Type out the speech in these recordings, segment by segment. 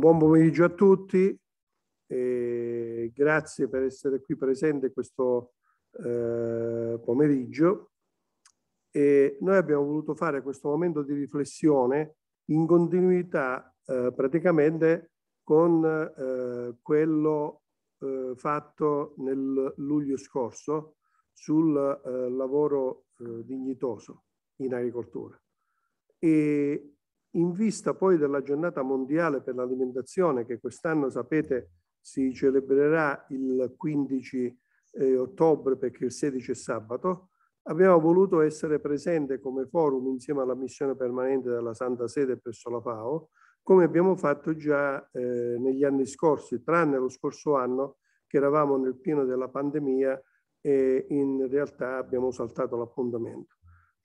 Un buon pomeriggio a tutti, e grazie per essere qui presente questo eh, pomeriggio. E noi abbiamo voluto fare questo momento di riflessione in continuità eh, praticamente con eh, quello eh, fatto nel luglio scorso sul eh, lavoro eh, dignitoso in agricoltura. E in vista poi della giornata mondiale per l'alimentazione che quest'anno sapete si celebrerà il 15 eh, ottobre perché il 16 è sabato, abbiamo voluto essere presente come forum insieme alla missione permanente della Santa Sede presso la FAO, come abbiamo fatto già eh, negli anni scorsi, tranne lo scorso anno che eravamo nel pieno della pandemia e in realtà abbiamo saltato l'appuntamento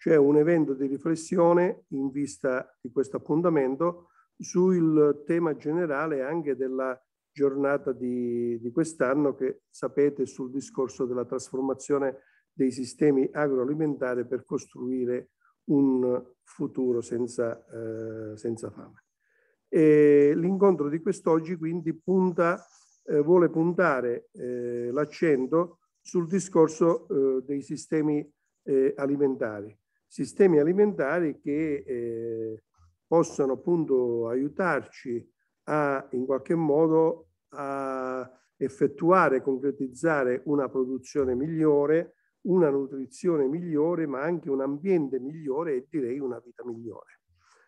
cioè un evento di riflessione in vista di questo appuntamento sul tema generale anche della giornata di, di quest'anno che sapete sul discorso della trasformazione dei sistemi agroalimentari per costruire un futuro senza, eh, senza fame. l'incontro di quest'oggi quindi punta, eh, vuole puntare eh, l'accento sul discorso eh, dei sistemi eh, alimentari sistemi alimentari che eh, possano appunto aiutarci a in qualche modo a effettuare, concretizzare una produzione migliore, una nutrizione migliore, ma anche un ambiente migliore e direi una vita migliore.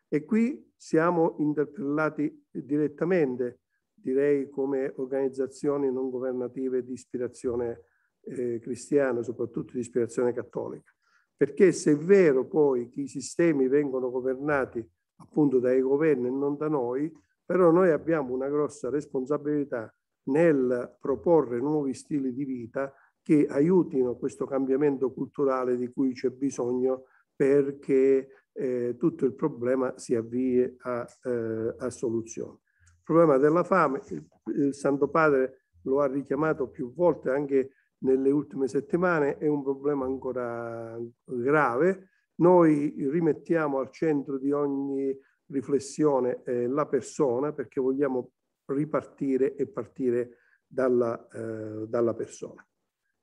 E qui siamo interpellati direttamente, direi come organizzazioni non governative di ispirazione eh, cristiana, soprattutto di ispirazione cattolica perché se è vero poi che i sistemi vengono governati appunto dai governi e non da noi, però noi abbiamo una grossa responsabilità nel proporre nuovi stili di vita che aiutino questo cambiamento culturale di cui c'è bisogno perché eh, tutto il problema si avvie a, eh, a soluzione. Il problema della fame, il, il Santo Padre lo ha richiamato più volte anche nelle ultime settimane, è un problema ancora grave. Noi rimettiamo al centro di ogni riflessione eh, la persona perché vogliamo ripartire e partire dalla, eh, dalla persona.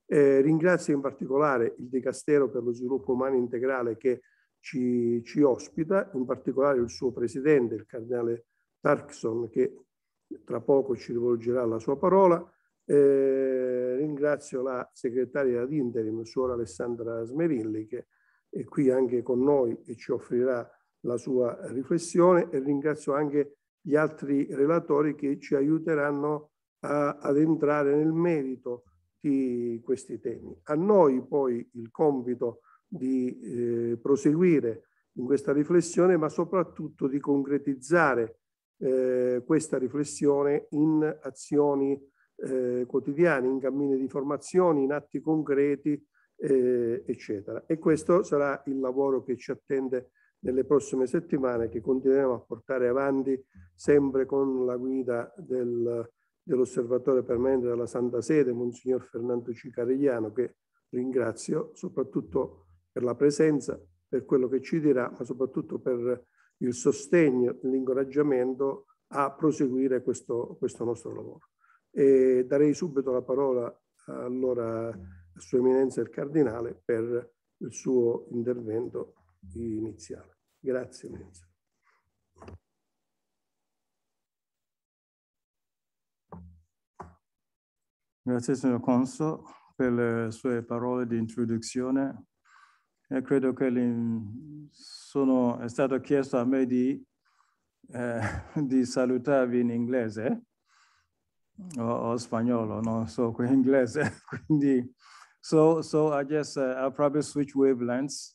Eh, ringrazio in particolare il Dicastero per lo sviluppo umano integrale che ci, ci ospita, in particolare il suo presidente, il cardinale Tarkson, che tra poco ci rivolgerà la sua parola, eh, ringrazio la segretaria ad interim, suora Alessandra Smerilli, che è qui anche con noi e ci offrirà la sua riflessione e ringrazio anche gli altri relatori che ci aiuteranno a, ad entrare nel merito di questi temi. A noi poi il compito di eh, proseguire in questa riflessione, ma soprattutto di concretizzare eh, questa riflessione in azioni eh, quotidiani, in cammini di formazione, in atti concreti, eh, eccetera. E questo sarà il lavoro che ci attende nelle prossime settimane, che continueremo a portare avanti sempre con la guida del, dell'osservatore permanente della Santa Sede, Monsignor Fernando Cicarigliano, che ringrazio soprattutto per la presenza, per quello che ci dirà, ma soprattutto per il sostegno, l'incoraggiamento a proseguire questo, questo nostro lavoro. E darei subito la parola allora a Sua Eminenza il Cardinale per il suo intervento iniziale. Grazie Eminenza. Grazie signor Conso per le sue parole di introduzione. E credo che sono, è stato chiesto a me di, eh, di salutarvi in inglese o, o spagnolo, no? So inglese, quindi... So, so I just, uh, I'll probably switch wavelengths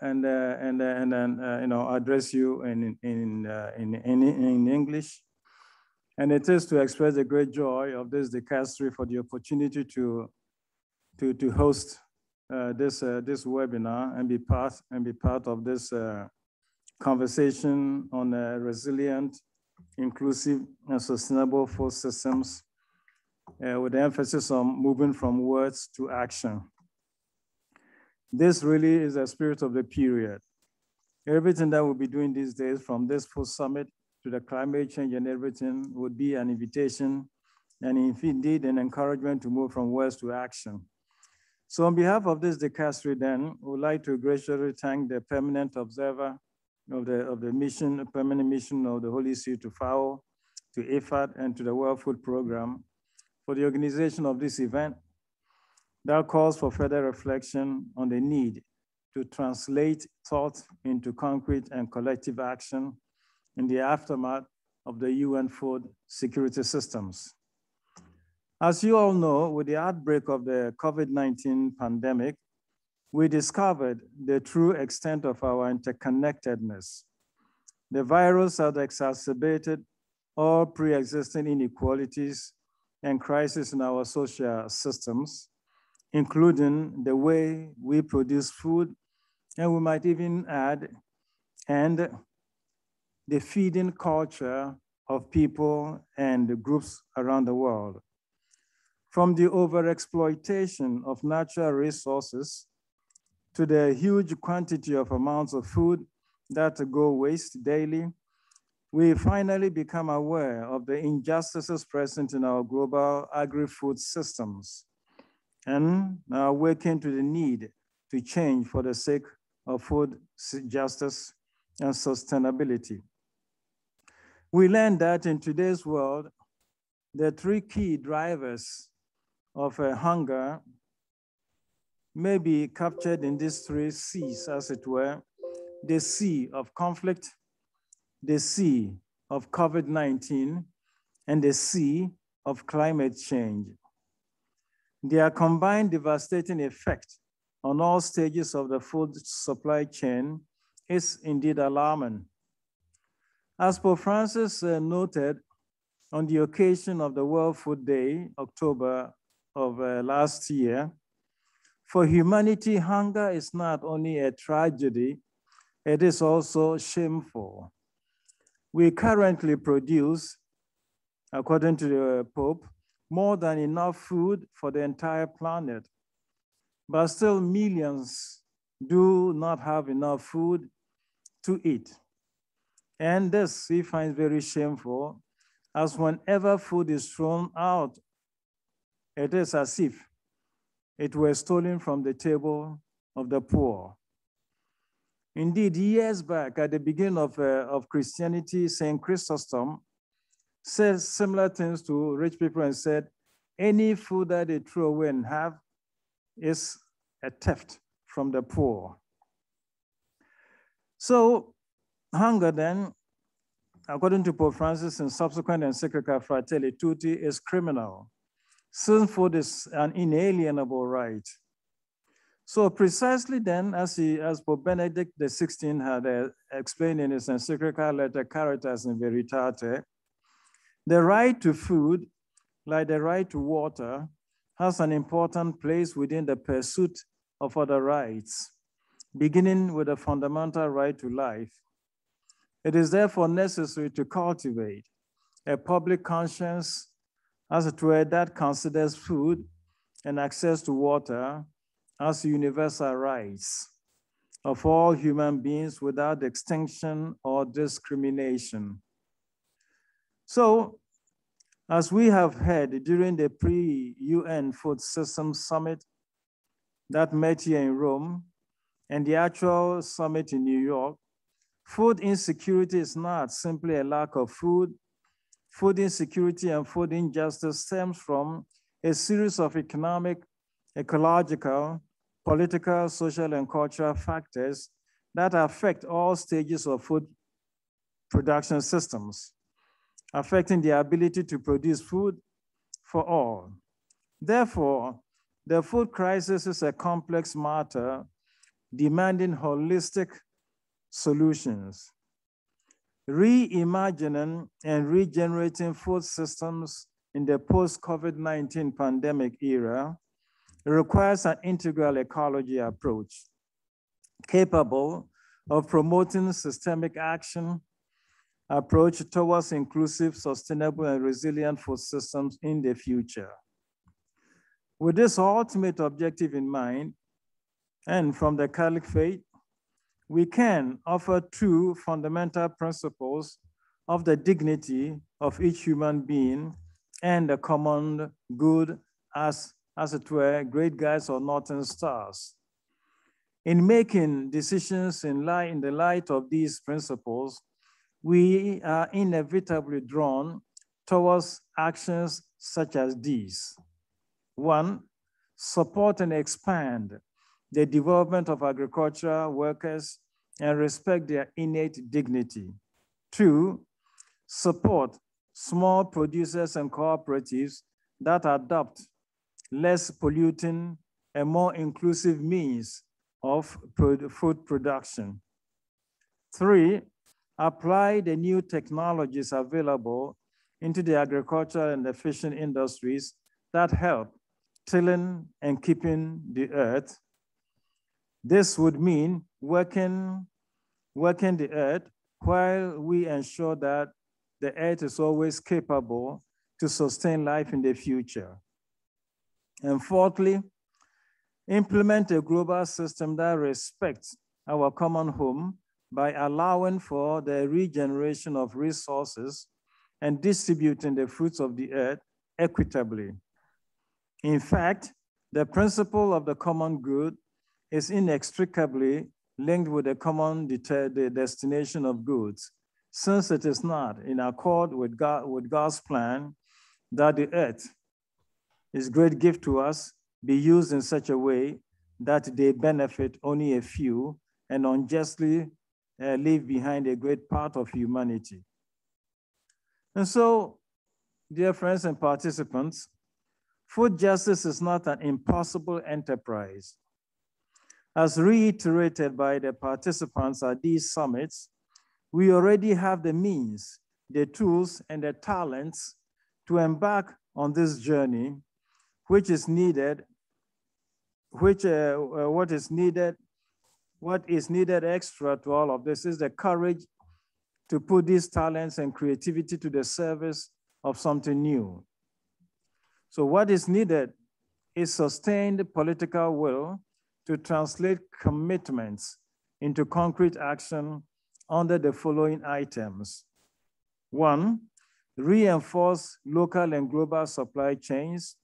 and, uh, and, uh, and then, uh, you know, address you in, in, uh, in, in, in English. And it is to express the great joy of this dicastery for the opportunity to, to, to host uh, this, this webinar and be part, and be part of this conversation on resilient inclusive and sustainable food systems uh, with emphasis on moving from words to action. This really is the spirit of the period. Everything that we'll be doing these days from this food summit to the climate change and everything would be an invitation and if indeed an encouragement to move from words to action. So on behalf of this dicastery then, we'd like to graciously thank the permanent observer of the, of the mission, permanent mission of the Holy See to FAO, to IFAD, and to the World Food Program for the organization of this event that calls for further reflection on the need to translate thought into concrete and collective action in the aftermath of the UN food security systems. As you all know, with the outbreak of the COVID-19 pandemic we discovered the true extent of our interconnectedness. The virus had exacerbated all pre-existing inequalities and crises in our social systems, including the way we produce food, and we might even add, and the feeding culture of people and groups around the world. From the overexploitation of natural resources to the huge quantity of amounts of food that go waste daily, we finally become aware of the injustices present in our global agri-food systems and are waking to the need to change for the sake of food justice and sustainability. We learned that in today's world, the three key drivers of hunger may be captured in these three seas, as it were the sea of conflict, the sea of COVID 19, and the sea of climate change. Their combined devastating effect on all stages of the food supply chain is indeed alarming. As Pope Francis uh, noted on the occasion of the World Food Day, October of uh, last year, for humanity, hunger is not only a tragedy, it is also shameful. We currently produce, according to the uh, Pope, more than enough food for the entire planet, but still millions do not have enough food to eat. And this he finds very shameful, as whenever food is thrown out, it is as if it was stolen from the table of the poor. Indeed, years back at the beginning of, uh, of Christianity, St. Chrysostom says similar things to rich people and said, any food that they throw away and have is a theft from the poor. So hunger then, according to Pope Francis in subsequent encyclical Fratelli Tutti, is criminal Certain food is an inalienable right. So precisely then, as, he, as Pope Benedict XVI had uh, explained in his encyclical letter, Caritas in Veritate, the right to food, like the right to water, has an important place within the pursuit of other rights, beginning with the fundamental right to life. It is therefore necessary to cultivate a public conscience as a trade that considers food and access to water as universal rights of all human beings without extinction or discrimination. So, as we have heard during the pre UN Food Systems Summit that met here in Rome and the actual summit in New York, food insecurity is not simply a lack of food food insecurity and food injustice stems from a series of economic, ecological, political, social, and cultural factors that affect all stages of food production systems, affecting the ability to produce food for all. Therefore, the food crisis is a complex matter demanding holistic solutions reimagining and regenerating food systems in the post-COVID-19 pandemic era requires an integral ecology approach capable of promoting systemic action approach towards inclusive, sustainable, and resilient food systems in the future. With this ultimate objective in mind, and from the faith we can offer two fundamental principles of the dignity of each human being and the common good as, as it were, great guides or northern stars. In making decisions in, light, in the light of these principles, we are inevitably drawn towards actions such as these. One, support and expand the development of agricultural workers and respect their innate dignity. Two, support small producers and cooperatives that adopt less polluting and more inclusive means of food production. Three, apply the new technologies available into the agricultural and the fishing industries that help tilling and keeping the earth. This would mean working working the earth while we ensure that the earth is always capable to sustain life in the future. And fourthly, implement a global system that respects our common home by allowing for the regeneration of resources and distributing the fruits of the earth equitably. In fact, the principle of the common good is inextricably linked with a common destination of goods, since it is not in accord with, God, with God's plan that the earth, his great gift to us, be used in such a way that they benefit only a few and unjustly uh, leave behind a great part of humanity. And so, dear friends and participants, food justice is not an impossible enterprise. As reiterated by the participants at these summits, we already have the means, the tools, and the talents to embark on this journey, which is needed, which uh, uh, what is needed, what is needed extra to all of this is the courage to put these talents and creativity to the service of something new. So what is needed is sustained political will to translate commitments into concrete action under the following items. One, reinforce local and global supply chains,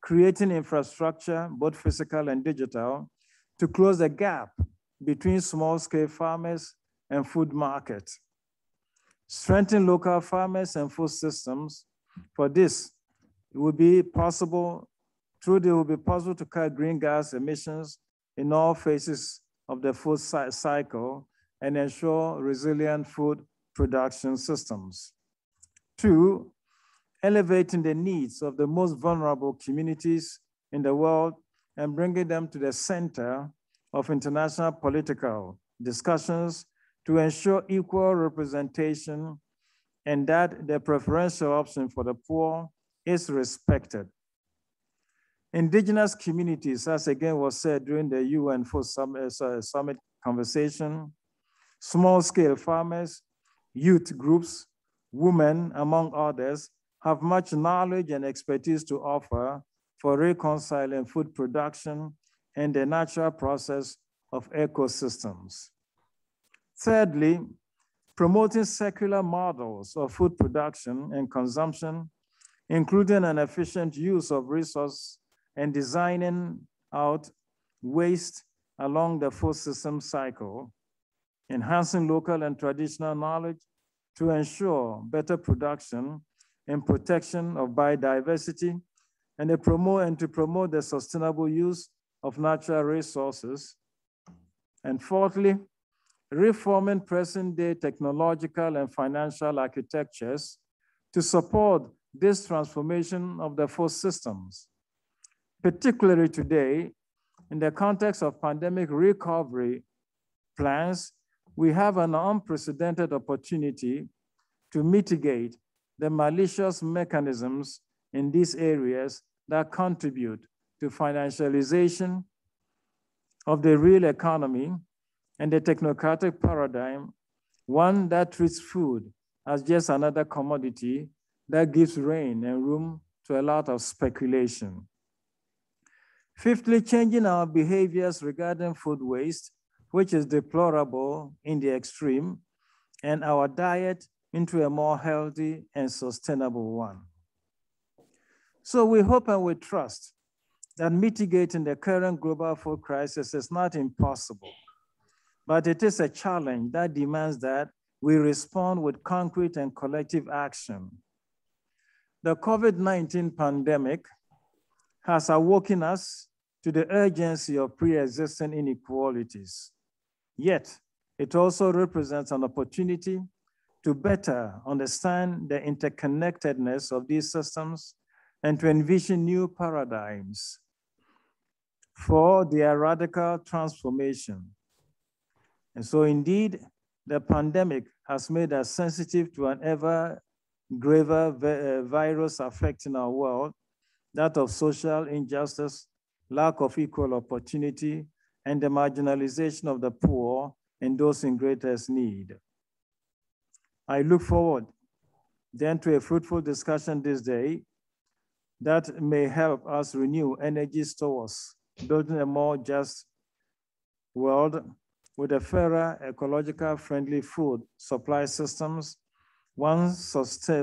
creating infrastructure, both physical and digital, to close the gap between small scale farmers and food markets. Strengthen local farmers and food systems. For this, it will be possible, through it will be possible to cut greenhouse emissions in all phases of the food cycle and ensure resilient food production systems. Two, elevating the needs of the most vulnerable communities in the world and bringing them to the center of international political discussions to ensure equal representation and that the preferential option for the poor is respected. Indigenous communities, as again was said during the UN Food uh, Summit conversation, small scale farmers, youth groups, women, among others, have much knowledge and expertise to offer for reconciling food production and the natural process of ecosystems. Thirdly, promoting secular models of food production and consumption, including an efficient use of resource and designing out waste along the food system cycle, enhancing local and traditional knowledge to ensure better production and protection of biodiversity, and to promote, and to promote the sustainable use of natural resources. And fourthly, reforming present-day technological and financial architectures to support this transformation of the food systems particularly today, in the context of pandemic recovery plans, we have an unprecedented opportunity to mitigate the malicious mechanisms in these areas that contribute to financialization of the real economy and the technocratic paradigm, one that treats food as just another commodity that gives reign and room to a lot of speculation. Fifthly, changing our behaviors regarding food waste, which is deplorable in the extreme, and our diet into a more healthy and sustainable one. So we hope and we trust that mitigating the current global food crisis is not impossible, but it is a challenge that demands that we respond with concrete and collective action. The COVID-19 pandemic has awoken us to the urgency of pre existing inequalities. Yet, it also represents an opportunity to better understand the interconnectedness of these systems and to envision new paradigms for their radical transformation. And so, indeed, the pandemic has made us sensitive to an ever graver uh, virus affecting our world that of social injustice, lack of equal opportunity, and the marginalization of the poor and those in greatest need. I look forward then to a fruitful discussion this day that may help us renew energy stores, building a more just world with a fairer, ecological friendly food supply systems, one,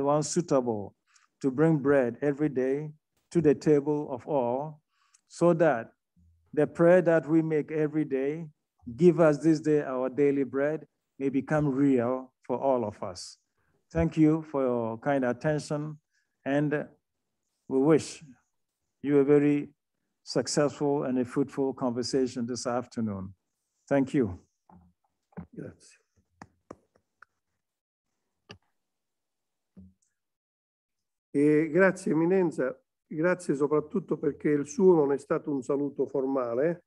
one suitable to bring bread every day to the table of all, so that the prayer that we make every day, give us this day our daily bread, may become real for all of us. Thank you for your kind attention, and we wish you a very successful and a fruitful conversation this afternoon. Thank you. Yes. Eh, grazie Eminenza grazie soprattutto perché il suo non è stato un saluto formale,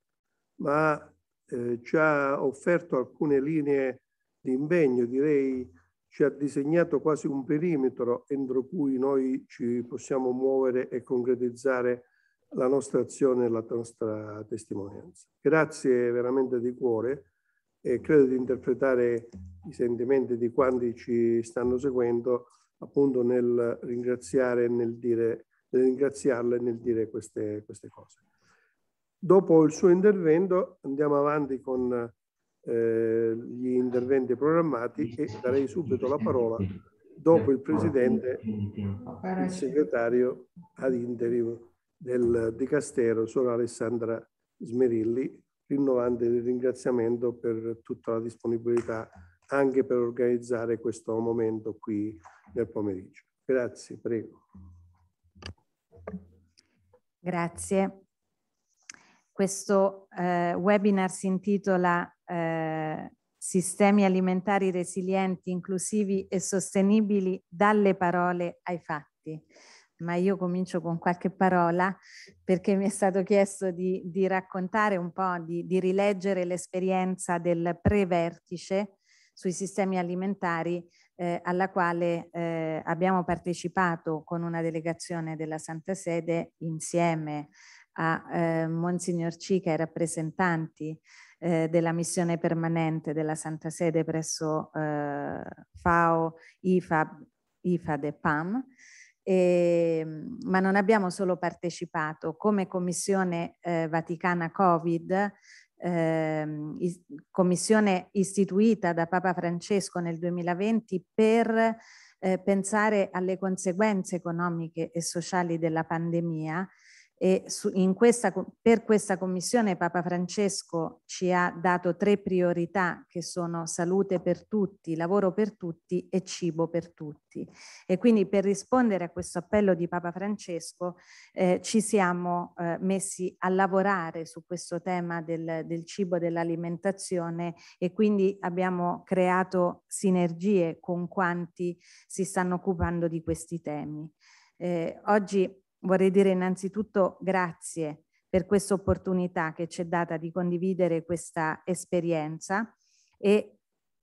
ma eh, ci ha offerto alcune linee di impegno, direi ci ha disegnato quasi un perimetro entro cui noi ci possiamo muovere e concretizzare la nostra azione e la nostra testimonianza. Grazie veramente di cuore e credo di interpretare i sentimenti di quanti ci stanno seguendo appunto nel ringraziare e nel dire nel ringraziarla e nel dire queste, queste cose. Dopo il suo intervento andiamo avanti con eh, gli interventi programmati e darei subito la parola dopo il presidente, il segretario ad interim del Dicastero, sora Alessandra Smerilli, rinnovando il ringraziamento per tutta la disponibilità anche per organizzare questo momento qui nel pomeriggio. Grazie, prego. Grazie. Questo eh, webinar si intitola eh, Sistemi alimentari resilienti, inclusivi e sostenibili dalle parole ai fatti. Ma io comincio con qualche parola perché mi è stato chiesto di, di raccontare un po', di, di rileggere l'esperienza del pre-vertice sui sistemi alimentari eh, alla quale eh, abbiamo partecipato con una delegazione della Santa Sede insieme a eh, Monsignor Cica e rappresentanti eh, della missione permanente della Santa Sede presso eh, FAO, IFA, IFAD e PAM. E, ehm, ma non abbiamo solo partecipato, come Commissione eh, Vaticana Covid ehm, commissione istituita da Papa Francesco nel 2020 per eh, pensare alle conseguenze economiche e sociali della pandemia e su, in questa, per questa commissione Papa Francesco ci ha dato tre priorità che sono salute per tutti, lavoro per tutti e cibo per tutti. E quindi per rispondere a questo appello di Papa Francesco eh, ci siamo eh, messi a lavorare su questo tema del, del cibo, dell'alimentazione e quindi abbiamo creato sinergie con quanti si stanno occupando di questi temi. Eh, oggi vorrei dire innanzitutto grazie per questa opportunità che ci è data di condividere questa esperienza e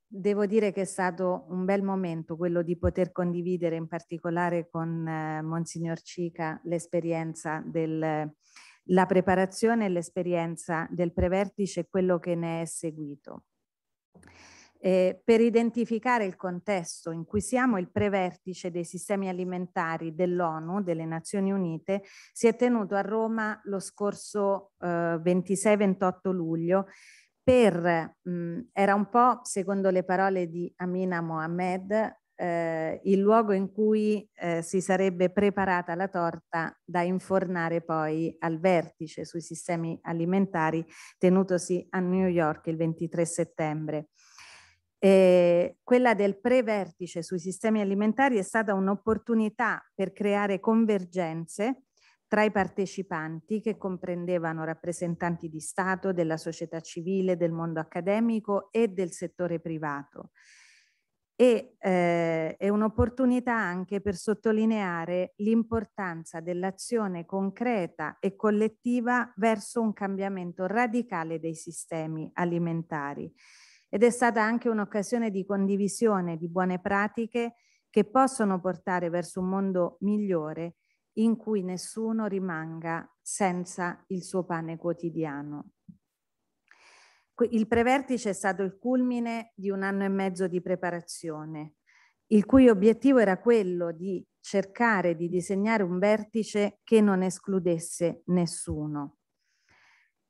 devo dire che è stato un bel momento quello di poter condividere in particolare con eh, Monsignor Cica l'esperienza della preparazione e l'esperienza del prevertice e quello che ne è seguito eh, per identificare il contesto in cui siamo, il prevertice dei sistemi alimentari dell'ONU, delle Nazioni Unite, si è tenuto a Roma lo scorso eh, 26-28 luglio per, mh, era un po', secondo le parole di Amina Mohamed, eh, il luogo in cui eh, si sarebbe preparata la torta da infornare poi al vertice sui sistemi alimentari tenutosi a New York il 23 settembre. Eh, quella del pre-vertice sui sistemi alimentari è stata un'opportunità per creare convergenze tra i partecipanti che comprendevano rappresentanti di Stato, della società civile, del mondo accademico e del settore privato. E eh, è un'opportunità anche per sottolineare l'importanza dell'azione concreta e collettiva verso un cambiamento radicale dei sistemi alimentari ed è stata anche un'occasione di condivisione di buone pratiche che possono portare verso un mondo migliore in cui nessuno rimanga senza il suo pane quotidiano. Il prevertice è stato il culmine di un anno e mezzo di preparazione, il cui obiettivo era quello di cercare di disegnare un vertice che non escludesse nessuno.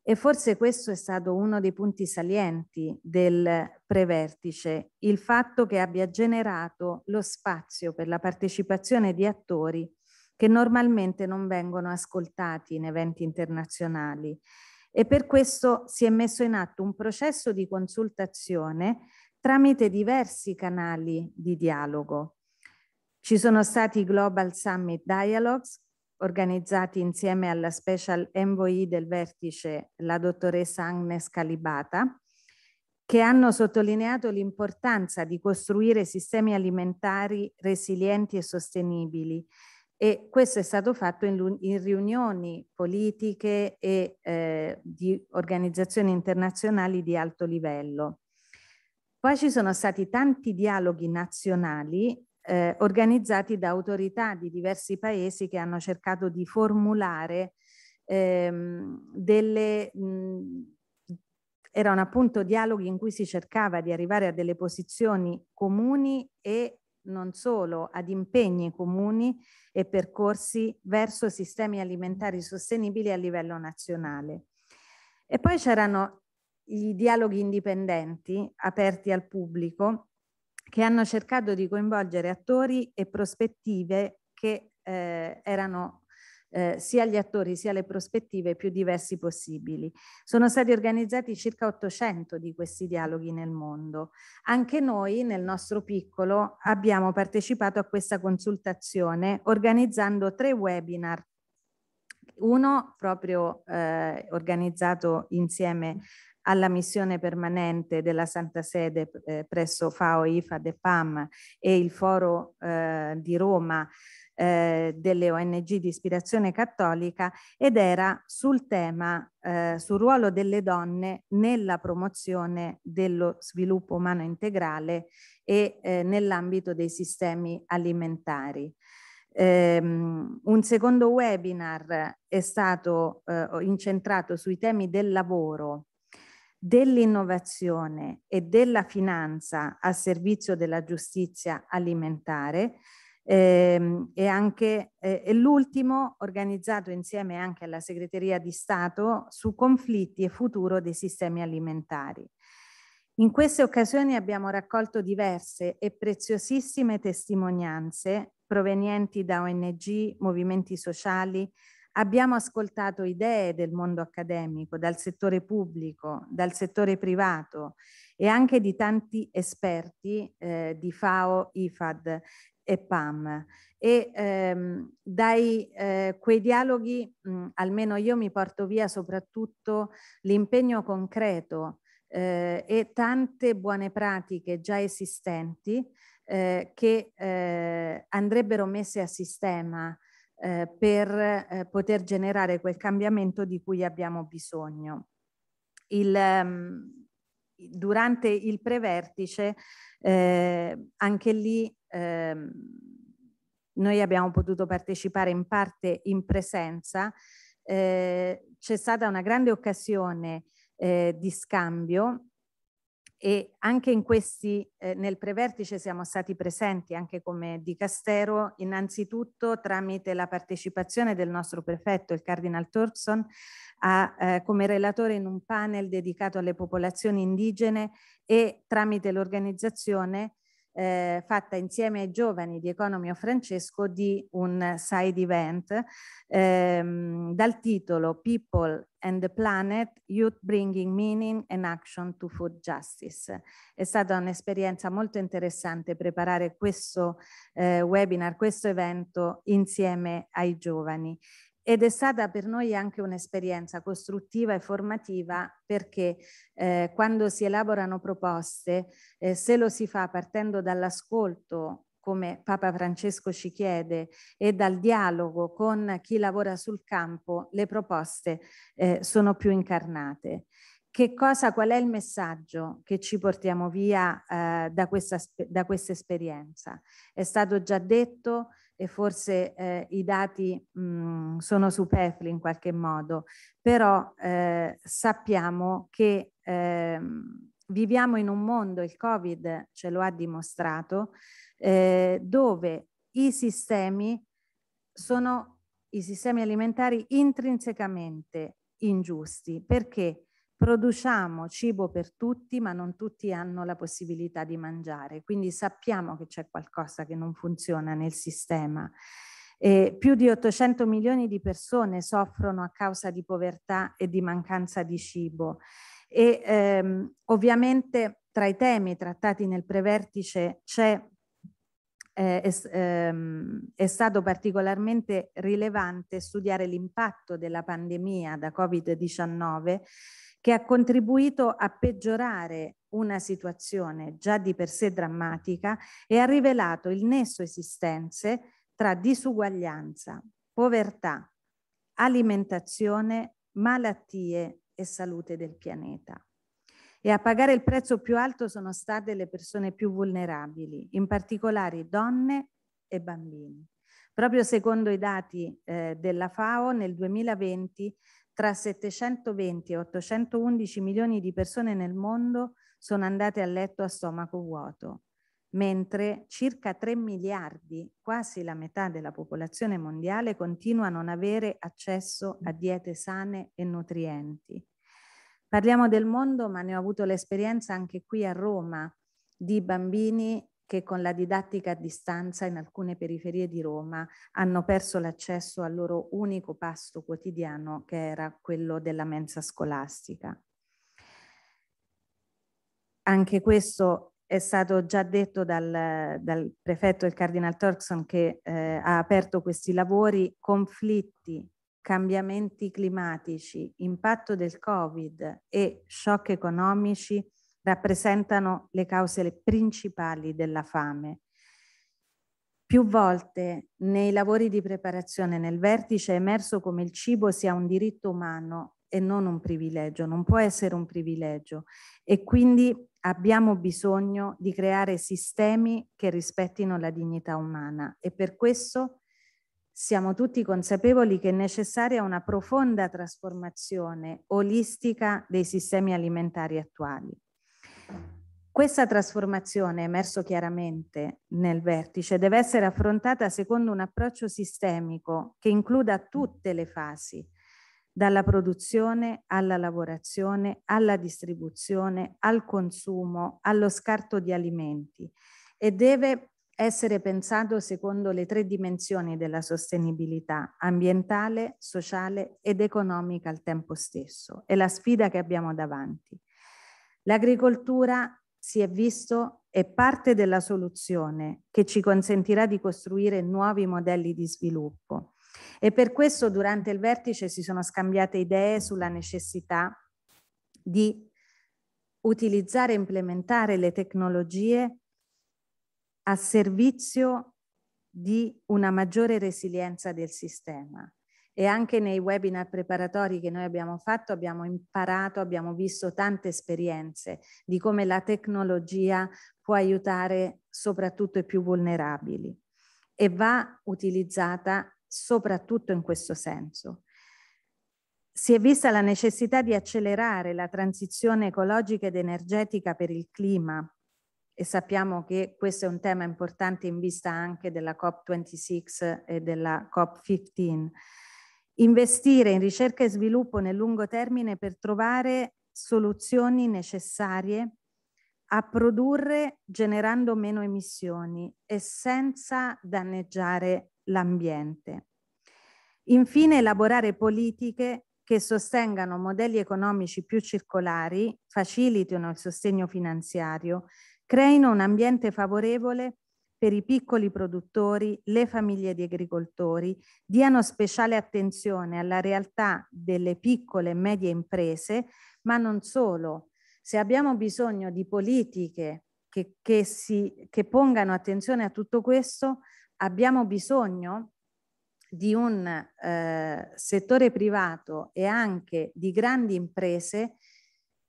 E forse questo è stato uno dei punti salienti del prevertice, il fatto che abbia generato lo spazio per la partecipazione di attori che normalmente non vengono ascoltati in eventi internazionali e per questo si è messo in atto un processo di consultazione tramite diversi canali di dialogo. Ci sono stati i Global Summit Dialogues organizzati insieme alla special envoy del vertice, la dottoressa Agnes Calibata, che hanno sottolineato l'importanza di costruire sistemi alimentari resilienti e sostenibili. E questo è stato fatto in, in riunioni politiche e eh, di organizzazioni internazionali di alto livello. Poi ci sono stati tanti dialoghi nazionali eh, organizzati da autorità di diversi paesi che hanno cercato di formulare ehm, delle... Mh, erano appunto dialoghi in cui si cercava di arrivare a delle posizioni comuni e non solo ad impegni comuni e percorsi verso sistemi alimentari sostenibili a livello nazionale. E poi c'erano i dialoghi indipendenti aperti al pubblico che hanno cercato di coinvolgere attori e prospettive che eh, erano eh, sia gli attori sia le prospettive più diversi possibili. Sono stati organizzati circa 800 di questi dialoghi nel mondo. Anche noi, nel nostro piccolo, abbiamo partecipato a questa consultazione organizzando tre webinar uno proprio eh, organizzato insieme alla missione permanente della Santa Sede eh, presso FAO, IFA, DEPAM e il Foro eh, di Roma eh, delle ONG di ispirazione cattolica ed era sul tema, eh, sul ruolo delle donne nella promozione dello sviluppo umano integrale e eh, nell'ambito dei sistemi alimentari. Um, un secondo webinar è stato uh, incentrato sui temi del lavoro dell'innovazione e della finanza al servizio della giustizia alimentare ehm, e anche eh, l'ultimo organizzato insieme anche alla segreteria di Stato su conflitti e futuro dei sistemi alimentari. In queste occasioni abbiamo raccolto diverse e preziosissime testimonianze provenienti da ONG, movimenti sociali, Abbiamo ascoltato idee del mondo accademico, dal settore pubblico, dal settore privato e anche di tanti esperti eh, di FAO, IFAD e PAM. E ehm, dai eh, quei dialoghi, mh, mm, almeno io mi porto via soprattutto l'impegno concreto eh, e tante buone pratiche già esistenti eh, che eh, andrebbero messe a sistema eh, per eh, poter generare quel cambiamento di cui abbiamo bisogno. Il, um, durante il prevertice, eh, anche lì eh, noi abbiamo potuto partecipare in parte in presenza, eh, c'è stata una grande occasione eh, di scambio e anche in questi, eh, nel prevertice siamo stati presenti anche come di Castero, innanzitutto tramite la partecipazione del nostro prefetto, il Cardinal Turkson, a, eh, come relatore in un panel dedicato alle popolazioni indigene e tramite l'organizzazione eh, fatta insieme ai giovani di Economio Francesco di un side event ehm, dal titolo People and the Planet, Youth Bringing Meaning and Action to Food Justice. È stata un'esperienza molto interessante preparare questo eh, webinar, questo evento insieme ai giovani ed è stata per noi anche un'esperienza costruttiva e formativa perché eh, quando si elaborano proposte, eh, se lo si fa partendo dall'ascolto come Papa Francesco ci chiede, e dal dialogo con chi lavora sul campo, le proposte eh, sono più incarnate. Che cosa, qual è il messaggio che ci portiamo via eh, da, questa, da questa esperienza? È stato già detto e forse eh, i dati mh, mm, sono superflui in qualche modo, però eh, sappiamo che ehm, viviamo in un mondo, il Covid ce lo ha dimostrato, eh, dove i sistemi sono i sistemi alimentari intrinsecamente ingiusti perché produciamo cibo per tutti ma non tutti hanno la possibilità di mangiare quindi sappiamo che c'è qualcosa che non funziona nel sistema eh, più di 800 milioni di persone soffrono a causa di povertà e di mancanza di cibo e ehm, ovviamente tra i temi trattati nel prevertice c'è eh, è, ehm, è stato particolarmente rilevante studiare l'impatto della pandemia da Covid-19 che ha contribuito a peggiorare una situazione già di per sé drammatica e ha rivelato il nesso esistenze tra disuguaglianza, povertà, alimentazione, malattie e salute del pianeta e a pagare il prezzo più alto sono state le persone più vulnerabili, in particolare donne e bambini. Proprio secondo i dati eh, della FAO, nel 2020 tra 720 e 811 milioni di persone nel mondo sono andate a letto a stomaco vuoto, mentre circa 3 miliardi, quasi la metà della popolazione mondiale, continua a non avere accesso a diete sane e nutrienti. Parliamo del mondo, ma ne ho avuto l'esperienza anche qui a Roma di bambini che con la didattica a distanza in alcune periferie di Roma hanno perso l'accesso al loro unico pasto quotidiano che era quello della mensa scolastica. Anche questo è stato già detto dal, dal prefetto, il Cardinal Turkson, che eh, ha aperto questi lavori, conflitti cambiamenti climatici, impatto del Covid e shock economici rappresentano le cause principali della fame. Più volte nei lavori di preparazione nel vertice è emerso come il cibo sia un diritto umano e non un privilegio, non può essere un privilegio e quindi abbiamo bisogno di creare sistemi che rispettino la dignità umana e per questo siamo tutti consapevoli che è necessaria una profonda trasformazione olistica dei sistemi alimentari attuali. Questa trasformazione, emerso chiaramente nel vertice, deve essere affrontata secondo un approccio sistemico che includa tutte le fasi, dalla produzione alla lavorazione, alla distribuzione, al consumo, allo scarto di alimenti e deve essere pensato secondo le tre dimensioni della sostenibilità ambientale, sociale ed economica al tempo stesso. È la sfida che abbiamo davanti. L'agricoltura, si è visto, è parte della soluzione che ci consentirà di costruire nuovi modelli di sviluppo. E per questo durante il vertice si sono scambiate idee sulla necessità di utilizzare e implementare le tecnologie a servizio di una maggiore resilienza del sistema. E anche nei webinar preparatori che noi abbiamo fatto abbiamo imparato, abbiamo visto tante esperienze di come la tecnologia può aiutare soprattutto i più vulnerabili e va utilizzata soprattutto in questo senso. Si è vista la necessità di accelerare la transizione ecologica ed energetica per il clima e sappiamo che questo è un tema importante in vista anche della COP26 e della COP15. Investire in ricerca e sviluppo nel lungo termine per trovare soluzioni necessarie a produrre generando meno emissioni e senza danneggiare l'ambiente. Infine, elaborare politiche che sostengano modelli economici più circolari, facilitino il sostegno finanziario creino un ambiente favorevole per i piccoli produttori, le famiglie di agricoltori, diano speciale attenzione alla realtà delle piccole e medie imprese, ma non solo. Se abbiamo bisogno di politiche che, che, si, che pongano attenzione a tutto questo, abbiamo bisogno di un eh, settore privato e anche di grandi imprese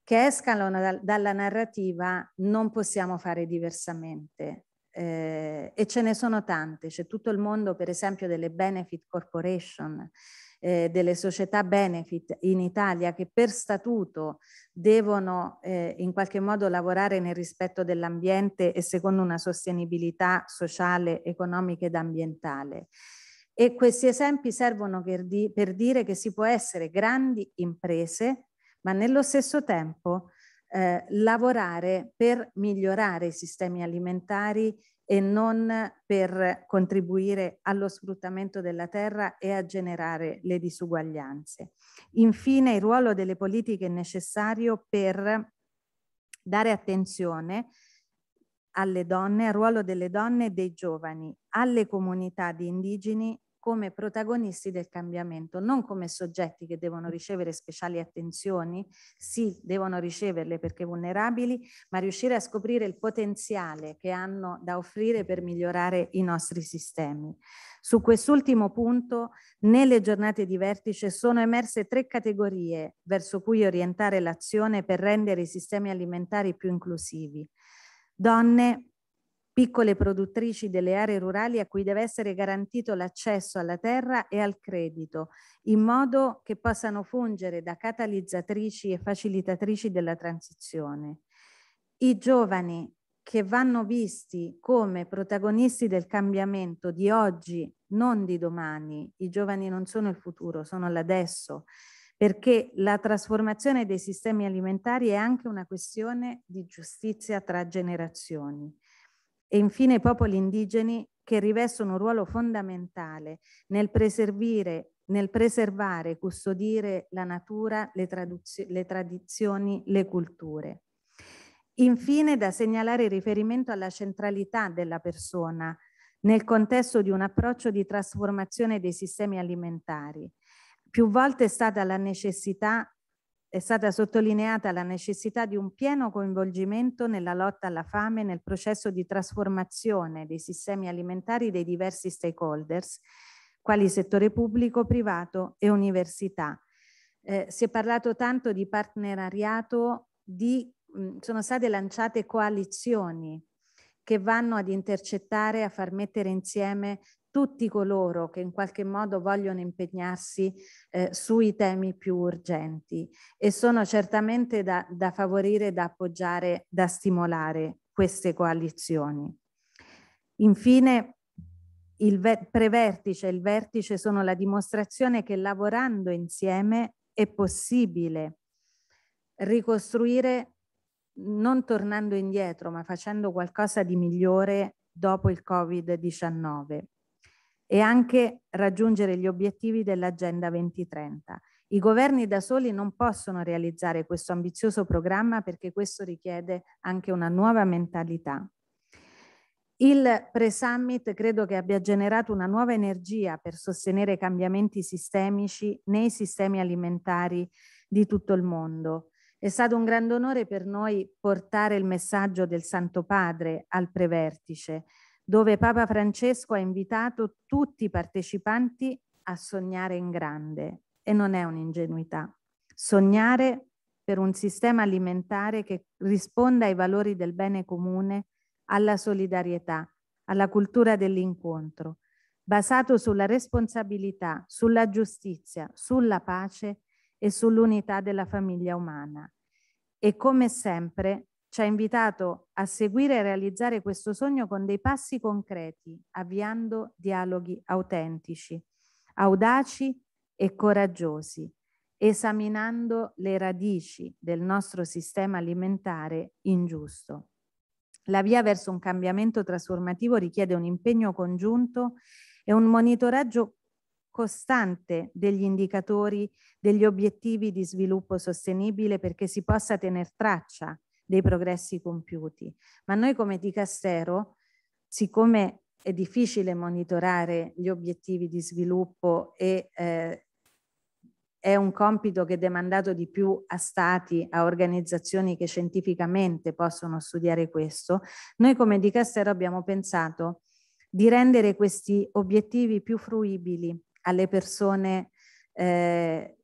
che escano da, dalla narrativa non possiamo fare diversamente. Eh, e ce ne sono tante, c'è tutto il mondo per esempio delle benefit corporation, eh, delle società benefit in Italia che per statuto devono eh, in qualche modo lavorare nel rispetto dell'ambiente e secondo una sostenibilità sociale, economica ed ambientale. E questi esempi servono per, per dire che si può essere grandi imprese ma nello stesso tempo eh, lavorare per migliorare i sistemi alimentari e non per contribuire allo sfruttamento della terra e a generare le disuguaglianze. Infine il ruolo delle politiche è necessario per dare attenzione alle donne, al ruolo delle donne e dei giovani, alle comunità di indigeni come protagonisti del cambiamento, non come soggetti che devono ricevere speciali attenzioni, sì, devono riceverle perché vulnerabili, ma riuscire a scoprire il potenziale che hanno da offrire per migliorare i nostri sistemi. Su quest'ultimo punto, nelle giornate di vertice sono emerse tre categorie verso cui orientare l'azione per rendere i sistemi alimentari più inclusivi. Donne, piccole produttrici delle aree rurali a cui deve essere garantito l'accesso alla terra e al credito, in modo che possano fungere da catalizzatrici e facilitatrici della transizione. I giovani che vanno visti come protagonisti del cambiamento di oggi, non di domani, i giovani non sono il futuro, sono l'adesso, perché la trasformazione dei sistemi alimentari è anche una questione di giustizia tra generazioni e infine i popoli indigeni che rivestono un ruolo fondamentale nel, nel preservare e custodire la natura, le, le tradizioni, le culture. Infine da segnalare il riferimento alla centralità della persona nel contesto di un approccio di trasformazione dei sistemi alimentari. Più volte è stata la necessità è stata sottolineata la necessità di un pieno coinvolgimento nella lotta alla fame nel processo di trasformazione dei sistemi alimentari dei diversi stakeholders, quali settore pubblico, privato e università. Eh, si è parlato tanto di partenariato, di, mh, sono state lanciate coalizioni che vanno ad intercettare, a far mettere insieme tutti coloro che in qualche modo vogliono impegnarsi eh, sui temi più urgenti e sono certamente da, da favorire, da appoggiare, da stimolare queste coalizioni. Infine, il ve- prevertice e il vertice sono la dimostrazione che lavorando insieme è possibile ricostruire non tornando indietro ma facendo qualcosa di migliore dopo il Covid-19 e anche raggiungere gli obiettivi dell'Agenda 2030. I governi da soli non possono realizzare questo ambizioso programma perché questo richiede anche una nuova mentalità. Il pre-summit credo che abbia generato una nuova energia per sostenere cambiamenti sistemici nei sistemi alimentari di tutto il mondo. È stato un grande onore per noi portare il messaggio del Santo Padre al prevertice, dove Papa Francesco ha invitato tutti i partecipanti a sognare in grande. E non è un'ingenuità. Sognare per un sistema alimentare che risponda ai valori del bene comune, alla solidarietà, alla cultura dell'incontro, basato sulla responsabilità, sulla giustizia, sulla pace e sull'unità della famiglia umana. E come sempre ci ha invitato a seguire e realizzare questo sogno con dei passi concreti, avviando dialoghi autentici, audaci e coraggiosi, esaminando le radici del nostro sistema alimentare ingiusto. La via verso un cambiamento trasformativo richiede un impegno congiunto e un monitoraggio costante degli indicatori, degli obiettivi di sviluppo sostenibile perché si possa tener traccia dei progressi compiuti. Ma noi come Dicastero, siccome è difficile monitorare gli obiettivi di sviluppo e eh, è un compito che è demandato di più a stati, a organizzazioni che scientificamente possono studiare questo, noi come Dicastero abbiamo pensato di rendere questi obiettivi più fruibili alle persone eh,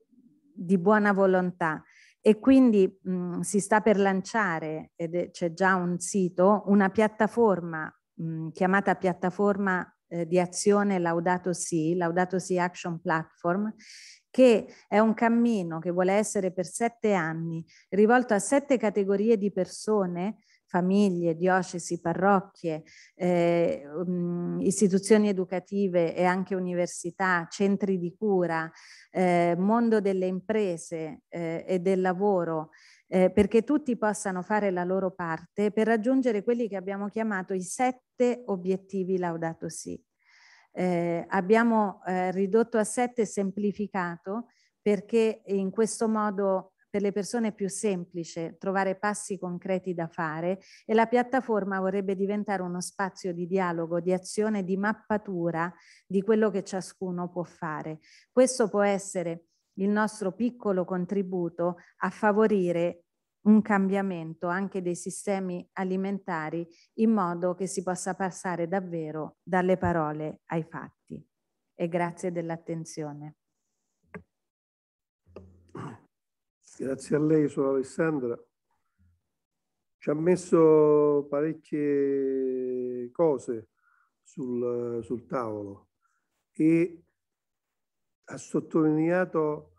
di buona volontà e quindi mh, mhmm, si sta per lanciare, ed c'è già un sito, una piattaforma mh, mhmm, chiamata piattaforma eh, di azione Laudato Si, Laudato Si Action Platform, che è un cammino che vuole essere per sette anni rivolto a sette categorie di persone famiglie, diocesi, parrocchie, eh, mm, istituzioni educative e anche università, centri di cura, eh, mondo delle imprese eh, e del lavoro, eh, perché tutti possano fare la loro parte per raggiungere quelli che abbiamo chiamato i sette obiettivi Laudato Si. Eh, abbiamo eh, ridotto a sette e semplificato perché in questo modo per le persone più semplice trovare passi concreti da fare e la piattaforma vorrebbe diventare uno spazio di dialogo, di azione, di mappatura di quello che ciascuno può fare. Questo può essere il nostro piccolo contributo a favorire un cambiamento anche dei sistemi alimentari in modo che si possa passare davvero dalle parole ai fatti. E grazie dell'attenzione. Grazie a lei, sono Alessandra. Ci ha messo parecchie cose sul, sul tavolo e ha sottolineato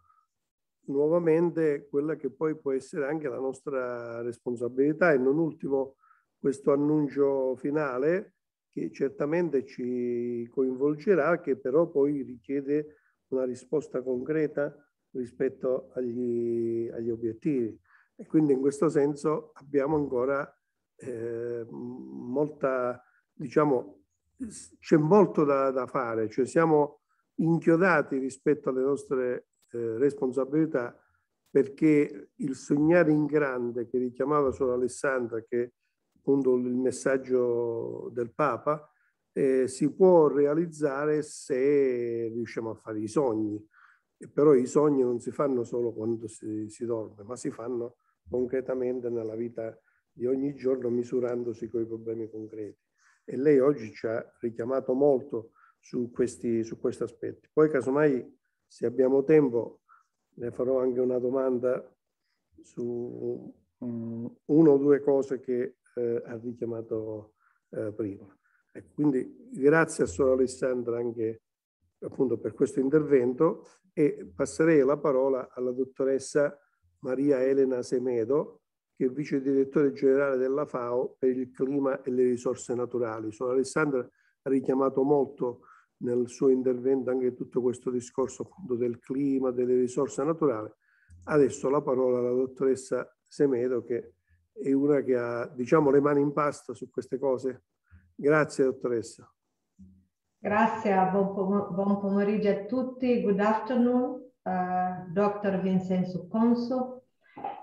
nuovamente quella che poi può essere anche la nostra responsabilità e non ultimo questo annuncio finale che certamente ci coinvolgerà, che però poi richiede una risposta concreta rispetto agli, agli obiettivi. E quindi in questo senso abbiamo ancora eh, molta, diciamo, c'è molto da, da, fare, cioè siamo inchiodati rispetto alle nostre eh, responsabilità perché il sognare in grande che richiamava solo Alessandra, che è appunto il messaggio del Papa, eh, si può realizzare se riusciamo a fare i sogni. E però i sogni non si fanno solo quando si, si dorme, ma si fanno concretamente nella vita di ogni giorno misurandosi con i problemi concreti. E lei oggi ci ha richiamato molto su questi, su questi aspetti. Poi casomai, se abbiamo tempo, le farò anche una domanda su mm, una o due cose che eh, ha richiamato eh, prima. E ecco, quindi grazie a Sor Alessandra anche appunto per questo intervento e passerei la parola alla dottoressa Maria Elena Semedo, che è vice direttore generale della FAO per il clima e le risorse naturali. Sono Alessandra ha richiamato molto nel suo intervento anche tutto questo discorso appunto del clima, delle risorse naturali. Adesso la parola alla dottoressa Semedo che è una che ha diciamo le mani in pasta su queste cose. Grazie dottoressa. Grazie, buon, pomeriggio a tutti. Good afternoon, uh, Dr. Vincenzo Conso,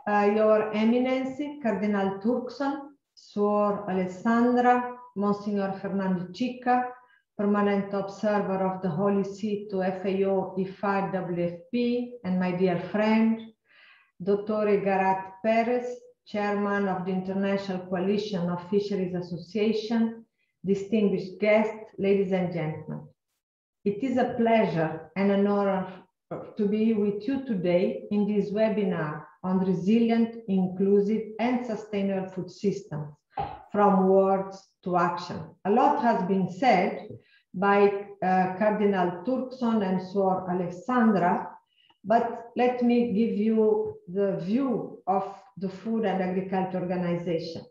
uh, Your Eminency, Cardinal Turkson, Suor Alessandra, Monsignor Fernando Cicca, Permanent Observer of the Holy See to FAO E5 WFP, and my dear friend, Dr. Garat Perez, Chairman of the International Coalition of Fisheries Association, distinguished guests, ladies and gentlemen. It is a pleasure and an honor to be with you today in this webinar on resilient, inclusive, and sustainable food systems, from words to action. A lot has been said by uh, Cardinal Turkson and Suor Alexandra, but let me give you the view of the Food and Agriculture Organization.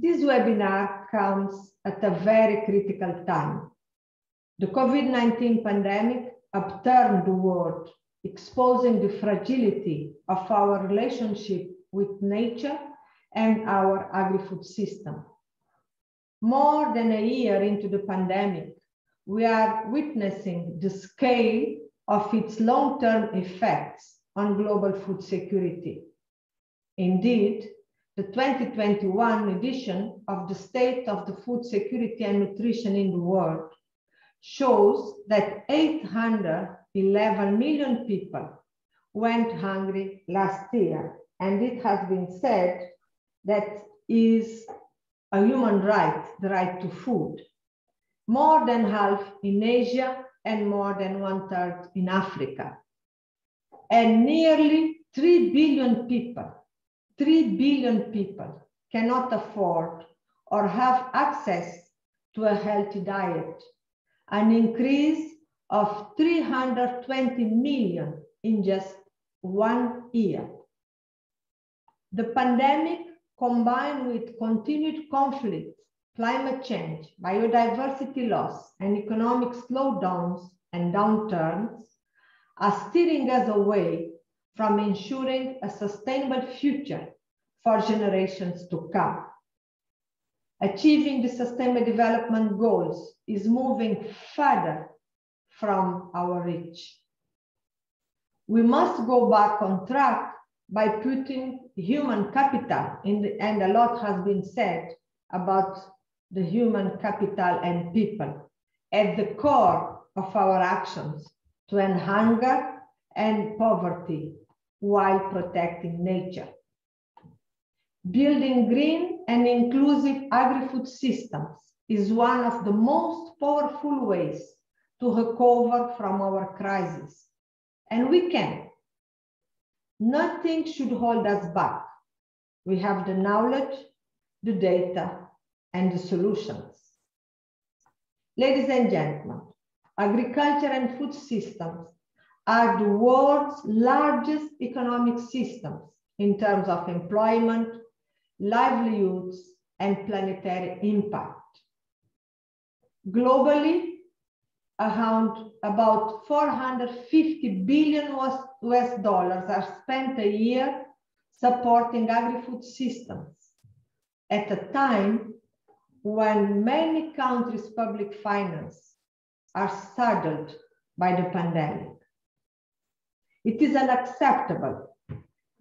This webinar comes at a very critical time. The COVID-19 pandemic upturned the world, exposing the fragility of our relationship with nature and our agri-food system. More than a year into the pandemic, we are witnessing the scale of its long-term effects on global food security. Indeed, the 2021 edition of the State of the Food Security and Nutrition in the World shows that 811 million people went hungry last year. And it has been said that is a human right, the right to food. More than half in Asia and more than one third in Africa. And nearly 3 billion people 3 billion people cannot afford or have access to a healthy diet, an increase of 320 million in just one year. The pandemic combined with continued conflict, climate change, biodiversity loss, and economic slowdowns and downturns are steering us away from ensuring a sustainable future for generations to come. Achieving the Sustainable Development Goals is moving further from our reach. We must go back on track by putting human capital in the, and a lot has been said about the human capital and people at the core of our actions to end hunger and poverty while protecting nature. Building green and inclusive agri-food systems is one of the most powerful ways to recover from our crisis. And we can. Nothing should hold us back. We have the knowledge, the data, and the solutions. Ladies and gentlemen, agriculture and food systems are the world's largest economic systems in terms of employment, livelihoods, and planetary impact. Globally, around about 450 billion US dollars are spent a year supporting agri-food systems at a time when many countries' public finance are saddled by the pandemic. It is unacceptable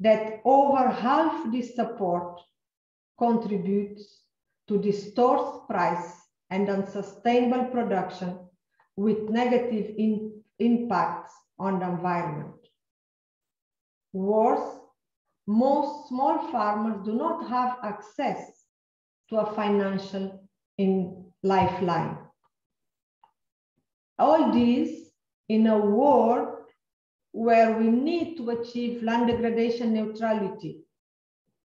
that over half this support contributes to distorts price and unsustainable production with negative in, impacts on the environment. Worse, most small farmers do not have access to a financial in lifeline. All this in a world where we need to achieve land degradation neutrality,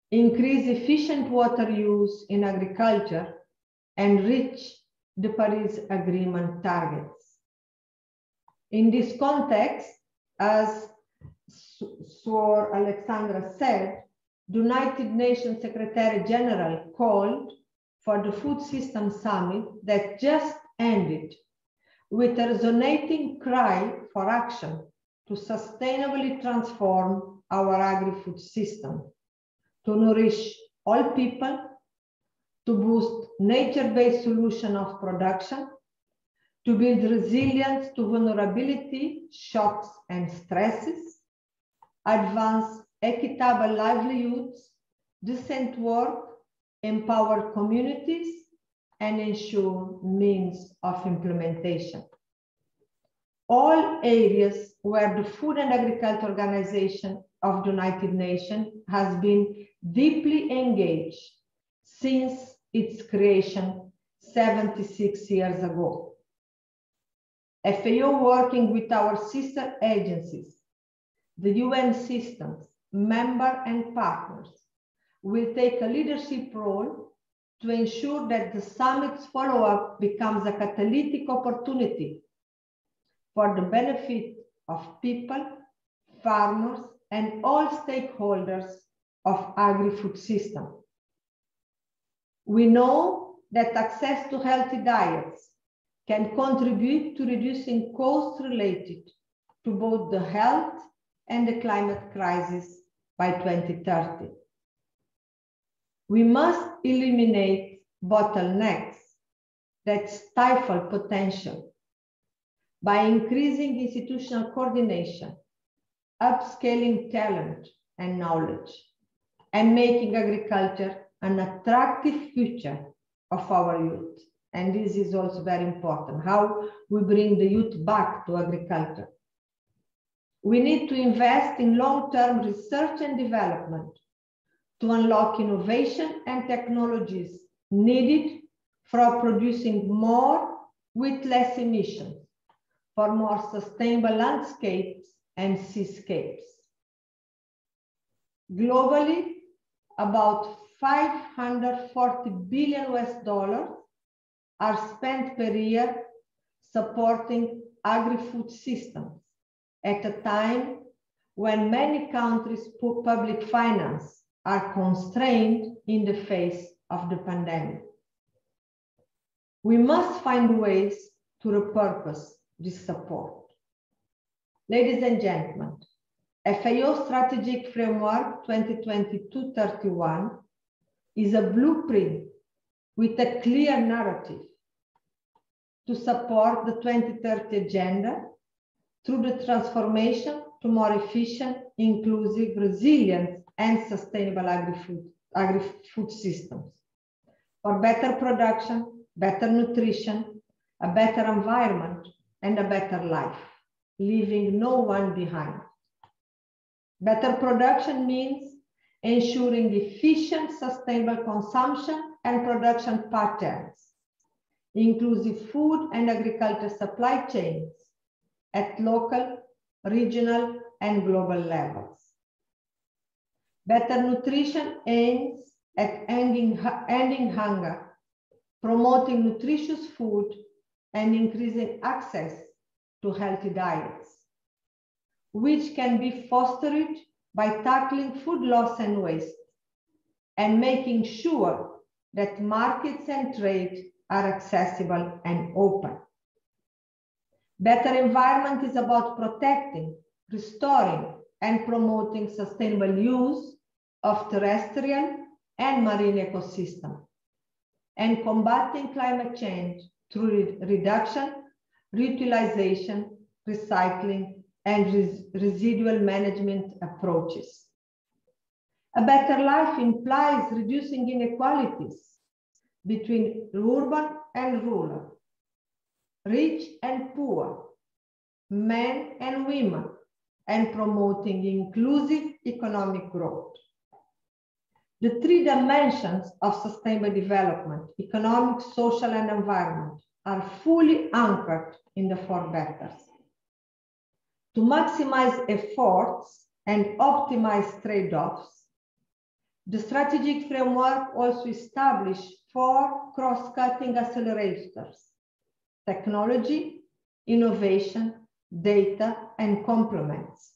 increase efficient water use in agriculture, and reach the Paris Agreement targets. In this context, as Sor Alexandra said, the United Nations Secretary General called for the Food System Summit that just ended with a resonating cry for action to sustainably transform our agri-food system, to nourish all people, to boost nature-based solution of production, to build resilience to vulnerability, shocks, and stresses, advance equitable livelihoods, decent work, empower communities, and ensure means of implementation all areas where the Food and Agriculture Organization of the United Nations has been deeply engaged since its creation 76 years ago. FAO working with our sister agencies, the UN systems, member and partners, will take a leadership role to ensure that the summit's follow-up becomes a catalytic opportunity for the benefit of people, farmers, and all stakeholders of agri-food system. We know that access to healthy diets can contribute to reducing costs related to both the health and the climate crisis by 2030. We must eliminate bottlenecks that stifle potential by increasing institutional coordination, upscaling talent and knowledge, and making agriculture an attractive future of our youth. And this is also very important, how we bring the youth back to agriculture. We need to invest in long-term research and development to unlock innovation and technologies needed for producing more with less emissions for more sustainable landscapes and seascapes. Globally, about 540 billion US dollars are spent per year supporting agri-food systems at a time when many countries' public finance are constrained in the face of the pandemic. We must find ways to repurpose this support. Ladies and gentlemen, FAO Strategic Framework 2022-31 is a blueprint with a clear narrative to support the 2030 agenda through the transformation to more efficient, inclusive, resilient, and sustainable agri-food agri -food systems for better production, better nutrition, a better environment, and a better life, leaving no one behind. Better production means ensuring efficient, sustainable consumption and production patterns, inclusive food and agriculture supply chains at local, regional, and global levels. Better nutrition aims at ending, ending hunger, promoting nutritious food and increasing access to healthy diets, which can be fostered by tackling food loss and waste and making sure that markets and trade are accessible and open. Better environment is about protecting, restoring, and promoting sustainable use of terrestrial and marine ecosystem and combating climate change through reduction, reutilization, recycling, and res residual management approaches. A better life implies reducing inequalities between urban and rural, rich and poor, men and women, and promoting inclusive economic growth the three dimensions of sustainable development, economic, social, and environment, are fully anchored in the four vectors. To maximize efforts and optimize trade-offs, the strategic framework also established four cross-cutting accelerators, technology, innovation, data, and complements,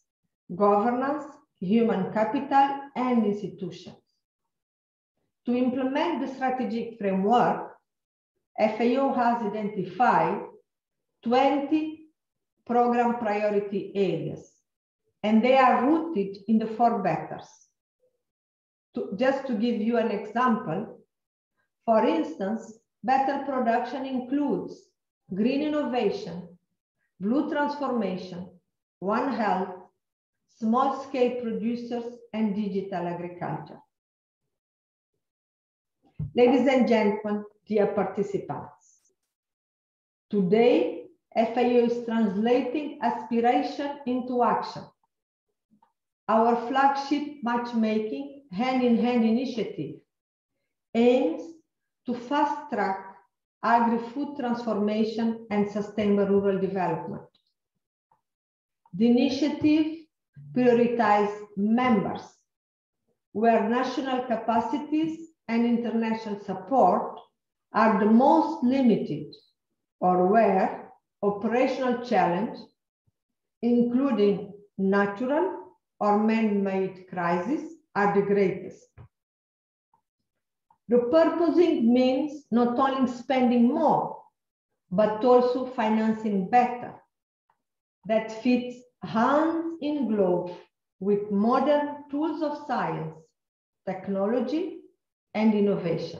governance, human capital, and institutions. To implement the strategic framework, FAO has identified 20 program priority areas, and they are rooted in the four vectors. To, just to give you an example, for instance, better production includes green innovation, blue transformation, One Health, small scale producers, and digital agriculture. Ladies and gentlemen, dear participants, today FAO is translating aspiration into action. Our flagship matchmaking hand-in-hand -hand initiative aims to fast-track agri-food transformation and sustainable rural development. The initiative prioritizes members where national capacities and international support are the most limited or where operational challenge, including natural or man-made crises, are the greatest. Repurposing means not only spending more, but also financing better. That fits hands in glove with modern tools of science, technology, and innovation.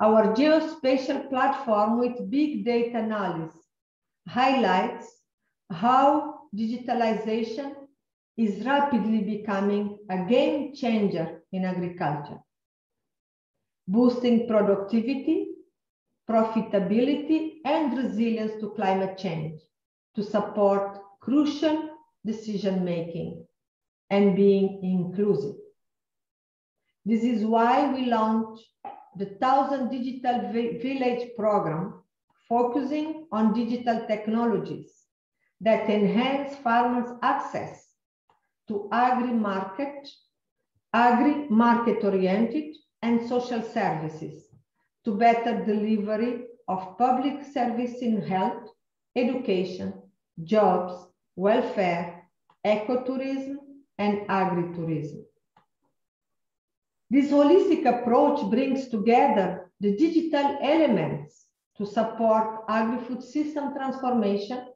Our geospatial platform with big data analysis highlights how digitalization is rapidly becoming a game changer in agriculture, boosting productivity, profitability, and resilience to climate change to support crucial decision making and being inclusive. This is why we launched the 1000 Digital Village program, focusing on digital technologies that enhance farmers' access to agri-market, agri-market-oriented and social services to better delivery of public service in health, education, jobs, welfare, ecotourism, and agritourism. This holistic approach brings together the digital elements to support agri-food system transformation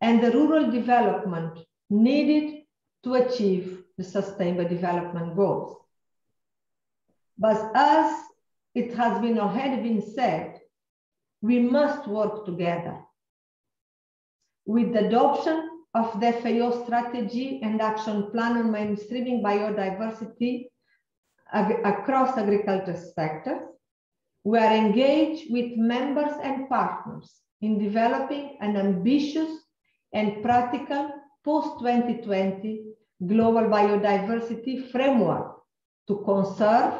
and the rural development needed to achieve the sustainable development goals. But as it has been already been said, we must work together. With the adoption of the FAO strategy and action plan on mainstreaming biodiversity ag across agriculture sectors. We are engaged with members and partners in developing an ambitious and practical post-2020 global biodiversity framework to conserve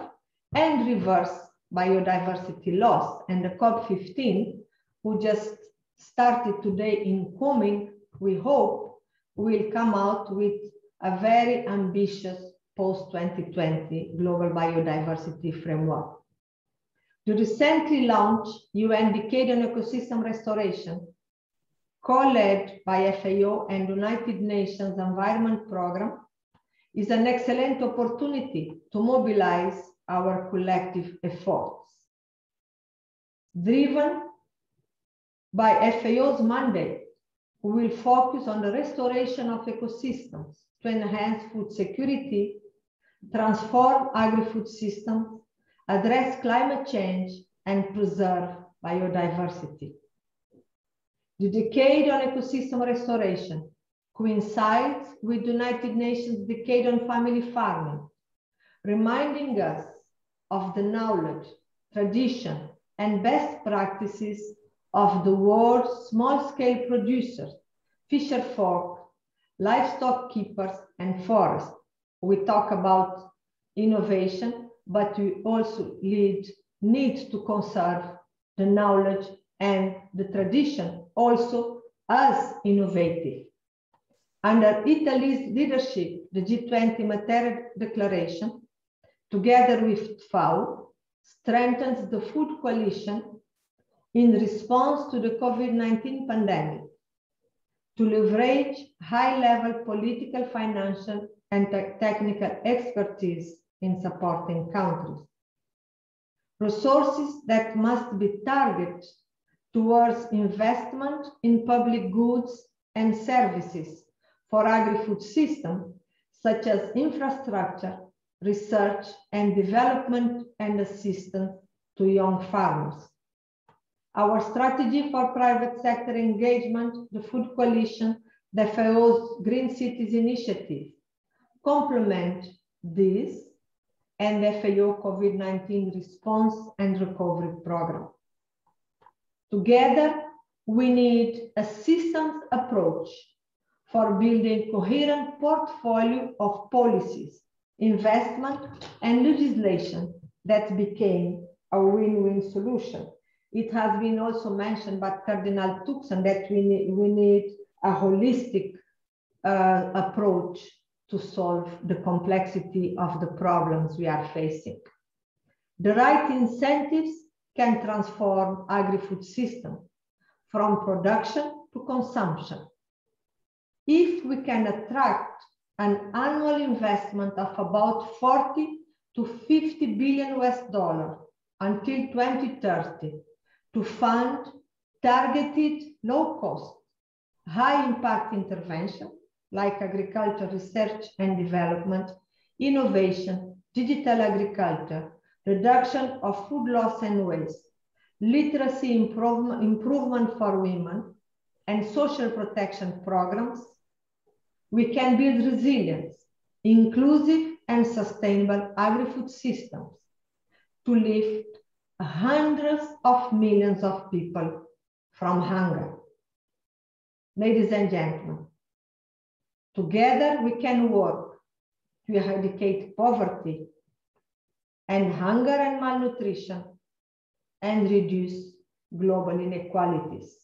and reverse biodiversity loss. And the COP15, who just started today in Coming, we hope will come out with a very ambitious post-2020 global biodiversity framework. The recently launched UN Decade on Ecosystem Restoration, co-led by FAO and United Nations Environment Programme, is an excellent opportunity to mobilize our collective efforts. Driven by FAO's mandate, we will focus on the restoration of ecosystems to enhance food security transform agri-food systems, address climate change, and preserve biodiversity. The decade on ecosystem restoration coincides with the United Nations decade on family farming, reminding us of the knowledge, tradition, and best practices of the world's small-scale producers, fisher folk, livestock keepers, and forest we talk about innovation, but we also need to conserve the knowledge and the tradition also as innovative. Under Italy's leadership, the G20 Mater Declaration, together with FAO, strengthens the food coalition in response to the COVID-19 pandemic to leverage high-level political, financial, and te technical expertise in supporting countries. Resources that must be targeted towards investment in public goods and services for agri-food system, such as infrastructure, research and development and assistance to young farmers. Our strategy for private sector engagement, the Food Coalition, the FAO's Green Cities Initiative, complement this and FAO COVID-19 response and recovery program. Together, we need a systems approach for building coherent portfolio of policies, investment, and legislation that became a win-win solution. It has been also mentioned by Cardinal Tuxen that we need, we need a holistic uh, approach to solve the complexity of the problems we are facing. The right incentives can transform agri-food system from production to consumption. If we can attract an annual investment of about 40 to 50 billion US dollar until 2030 to fund targeted low cost, high impact intervention like agriculture research and development, innovation, digital agriculture, reduction of food loss and waste, literacy improvement, improvement for women, and social protection programs, we can build resilience, inclusive and sustainable agri-food systems to lift hundreds of millions of people from hunger. Ladies and gentlemen, Together we can work to eradicate poverty and hunger and malnutrition and reduce global inequalities.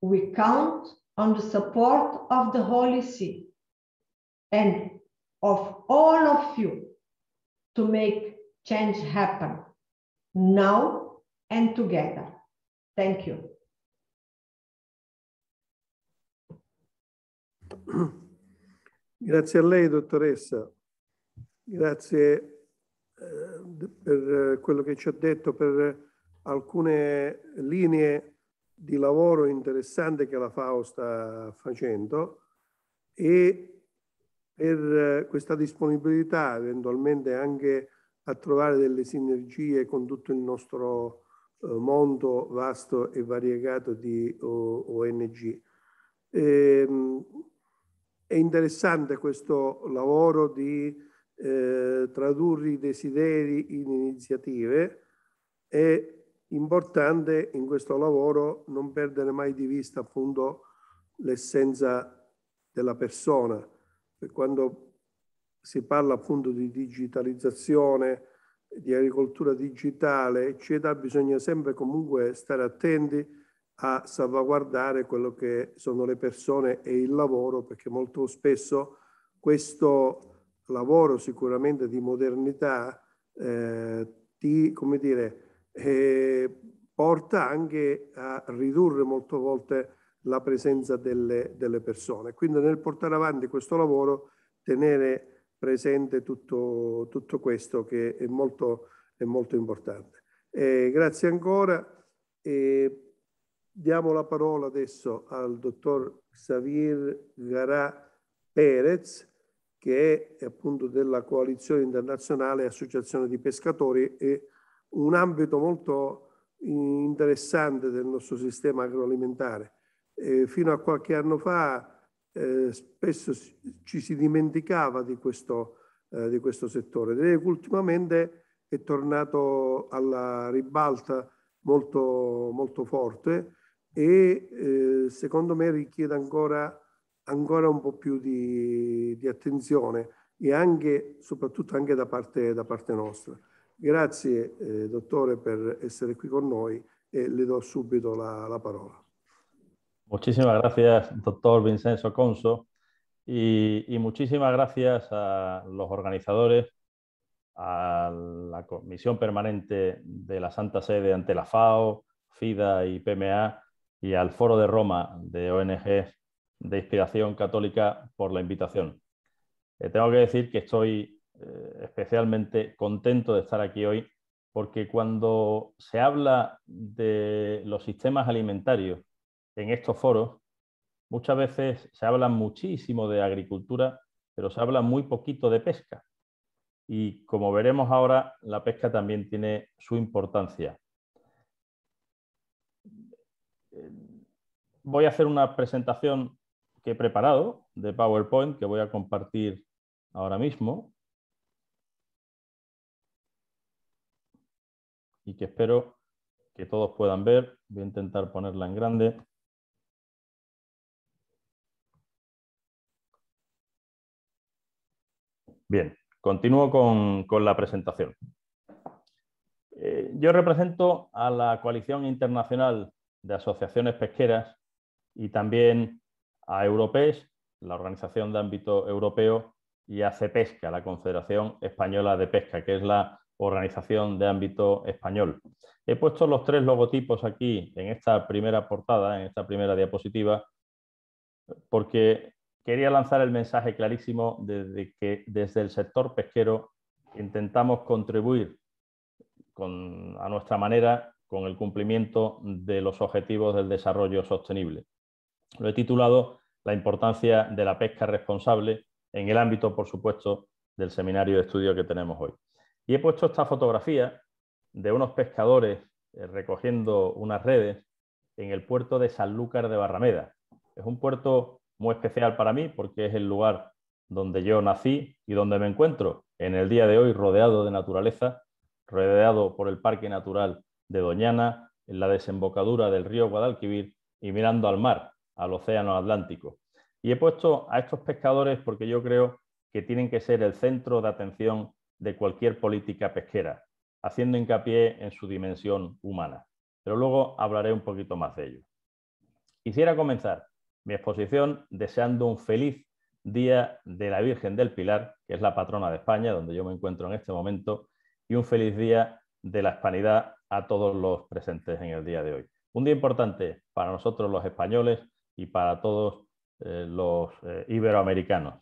We count on the support of the Holy See and of all of you to make change happen now and together. Thank you. Grazie a lei, dottoressa. Grazie eh, per eh, quello che ci ha detto, per alcune linee di lavoro interessante che la FAO sta facendo e per eh, questa disponibilità eventualmente anche a trovare delle sinergie con tutto il nostro mondo vasto e variegato di ONG. Ehm, è interessante questo lavoro di eh, tradurre i desideri in iniziative. È importante in questo lavoro non perdere mai di vista appunto l'essenza della persona. quando si parla appunto di digitalizzazione, di agricoltura digitale, eccetera, bisogna sempre comunque stare attenti a salvaguardare quello che sono le persone e il lavoro, perché molto spesso questo lavoro sicuramente di modernità eh, ti, come dire, eh, porta anche a ridurre molte volte la presenza delle, delle, persone. Quindi nel portare avanti questo lavoro tenere presente tutto, tutto questo che è molto, è molto importante. Eh, grazie ancora. Eh, Diamo la parola adesso al dottor Xavier Garà Perez, che è appunto della Coalizione Internazionale Associazione di Pescatori e un ambito molto interessante del nostro sistema agroalimentare. Eh, fino a qualche anno fa eh, spesso ci si dimenticava di questo, eh, di questo settore ed ultimamente è tornato alla ribalta molto, molto forte e eh, secondo me richiede ancora, ancora un po' più di, di attenzione e anche, soprattutto anche da parte, da parte nostra. Grazie eh, dottore per essere qui con noi e le do subito la, la parola. Muchísimas gracias, doctor Vincenzo Conso, y, y, muchísimas gracias a los organizadores, a la Comisión Permanente de la Santa Sede ante la FAO, FIDA y PMA y al Foro de Roma de ONG de Inspiración Católica por la invitación. Eh, tengo que decir que estoy eh, especialmente contento de estar aquí hoy porque cuando se habla de los sistemas alimentarios en estos foros, muchas veces se habla muchísimo de agricultura, pero se habla muy poquito de pesca. Y como veremos ahora, la pesca también tiene su importancia. voy a hacer una presentación que he preparado de PowerPoint que voy a compartir ahora mismo y que espero que todos puedan ver. Voy a intentar ponerla en grande. Bien, continúo con, la presentación. Eh, yo represento a la Coalición Internacional de Asociaciones Pesqueras y también a Europes, la organización de ámbito europeo, y a CEPESCA, la Confederación Española de Pesca, que es la organización de ámbito español. He puesto los tres logotipos aquí en esta primera portada, en esta primera diapositiva, porque quería lanzar el mensaje clarísimo de que desde el sector pesquero intentamos contribuir a nuestra manera con el cumplimiento de los objetivos del desarrollo sostenible lo he titulado La importancia de la pesca responsable en el ámbito, por supuesto, del seminario de estudio que tenemos hoy. Y he puesto esta fotografía de unos pescadores eh, recogiendo unas redes en el puerto de Sanlúcar de Barrameda. Es un puerto muy especial para mí porque es el lugar donde yo nací y donde me encuentro en el día de hoy rodeado de naturaleza, rodeado por el Parque Natural de Doñana, en la desembocadura del río Guadalquivir y mirando al mar, al Océano Atlántico. Y he puesto a estos pescadores porque yo creo que tienen que ser el centro de atención de cualquier política pesquera, haciendo hincapié en su dimensión humana. Pero luego hablaré un poquito más de ello. Quisiera comenzar mi exposición deseando un feliz Día de la Virgen del Pilar, que es la patrona de España, donde yo me encuentro en este momento, y un feliz Día de la Hispanidad a todos los presentes en el día de hoy. Un día importante para nosotros los españoles, y para todos eh, los eh, iberoamericanos.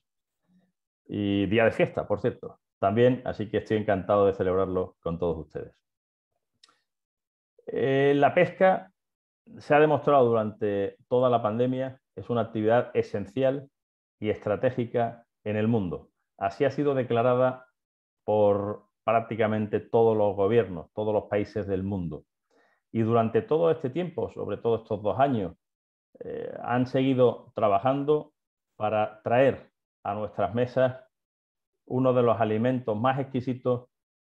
Y día de fiesta, por cierto, también, así que estoy encantado de celebrarlo con todos ustedes. Eh, la pesca se ha demostrado durante toda la pandemia, es una actividad esencial y estratégica en el mundo. Así ha sido declarada por prácticamente todos los gobiernos, todos los países del mundo. Y durante todo este tiempo, sobre todo estos dos años, eh, han seguido trabajando para traer a nuestras mesas uno de los alimentos más exquisitos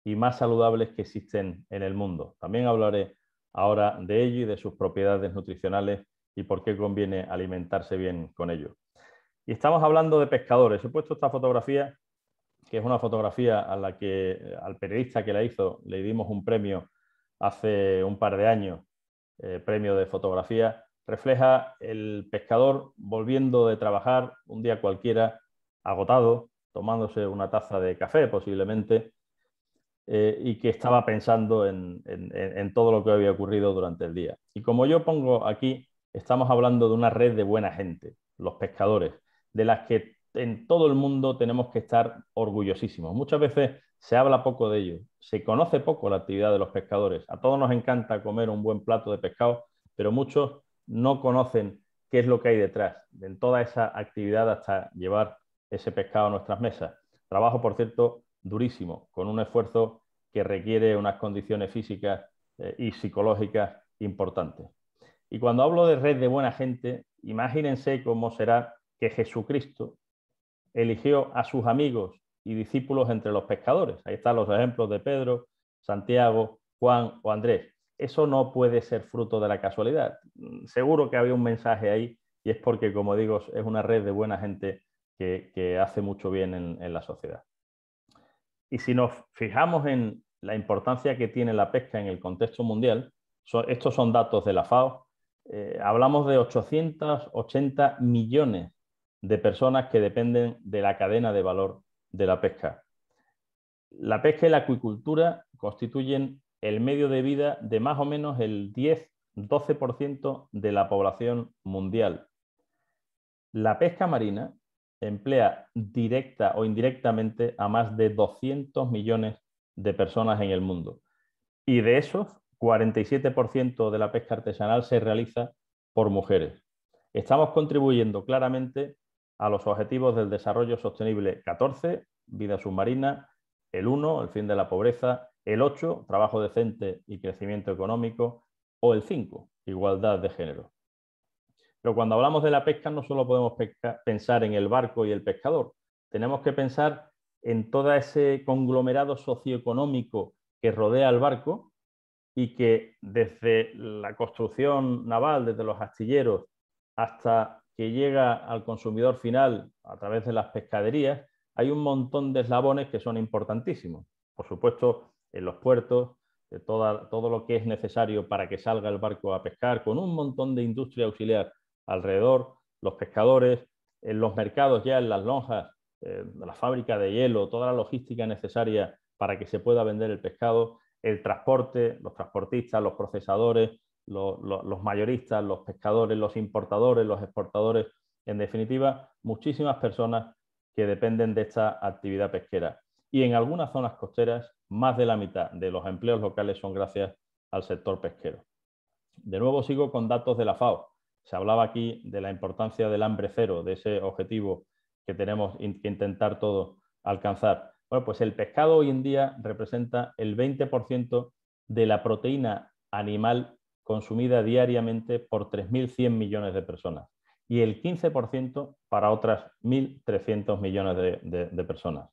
y más saludables que existen en el mundo. También hablaré ahora de ello y de sus propiedades nutricionales y por qué conviene alimentarse bien con ello. Y estamos hablando de pescadores. He puesto esta fotografía, que es una fotografía a la que eh, al periodista que la hizo le dimos un premio hace un par de años, eh, premio de fotografía, refleja el pescador volviendo de trabajar un día cualquiera, agotado, tomándose una taza de café posiblemente, eh, y que estaba pensando en, en, todo lo que había ocurrido durante el día. Y como yo pongo aquí, estamos hablando de una red de buena gente, los pescadores, de las que en todo el mundo tenemos que estar orgullosísimos. Muchas veces se habla poco de ello, se conoce poco la actividad de los pescadores. A todos nos encanta comer un buen plato de pescado, pero muchos no conocen qué es lo que hay detrás de toda esa actividad hasta llevar ese pescado a nuestras mesas. Trabajo, por cierto, durísimo, con un esfuerzo que requiere unas condiciones físicas eh, y psicológicas importantes. Y cuando hablo de red de buena gente, imagínense cómo será que Jesucristo eligió a sus amigos y discípulos entre los pescadores. Ahí están los ejemplos de Pedro, Santiago, Juan o Andrés eso no puede ser fruto de la casualidad. Mm, seguro que había un mensaje ahí y es porque, como digo, es una red de buena gente que, hace mucho bien en, la sociedad. Y si nos fijamos en la importancia que tiene la pesca en el contexto mundial, estos son datos de la FAO, eh, hablamos de 880 millones de personas que dependen de la cadena de valor de la pesca. La pesca y la acuicultura constituyen el medio de vida de más o menos el 10-12% de la población mundial. La pesca marina emplea directa o indirectamente a más de 200 millones de personas en el mundo. Y de esos, 47% de la pesca artesanal se realiza por mujeres. Estamos contribuyendo claramente a los objetivos del Desarrollo Sostenible 14, Vida Submarina, el 1, el fin de la pobreza, el 8, trabajo decente y crecimiento económico, o el 5, igualdad de género. Pero cuando hablamos de la pesca no solo podemos pensar en el barco y el pescador, tenemos que pensar en todo ese conglomerado socioeconómico que rodea al barco y que desde la construcción naval, desde los astilleros, hasta que llega al consumidor final a través de las pescaderías, hay un montón de eslabones que son importantísimos. Por supuesto, en los puertos, todo lo que es necesario para que salga el barco a pescar, con un montón de industria auxiliar alrededor, los pescadores, en los mercados ya, en las lonjas, la fábrica de hielo, toda la logística necesaria para que se pueda vender el pescado, el transporte, los transportistas, los procesadores, los mayoristas, los pescadores, los importadores, los exportadores, en definitiva, muchísimas personas que dependen de esta actividad pesquera. Y en algunas zonas costeras más de la mitad de los empleos locales son gracias al sector pesquero. De nuevo sigo con datos de la FAO. Se hablaba aquí de la importancia del hambre cero, de ese objetivo que tenemos que intentar todos alcanzar. Bueno, pues el pescado hoy en día representa el 20% de la proteína animal consumida diariamente por 3.100 millones de personas y el 15% para otras 1.300 millones de, de personas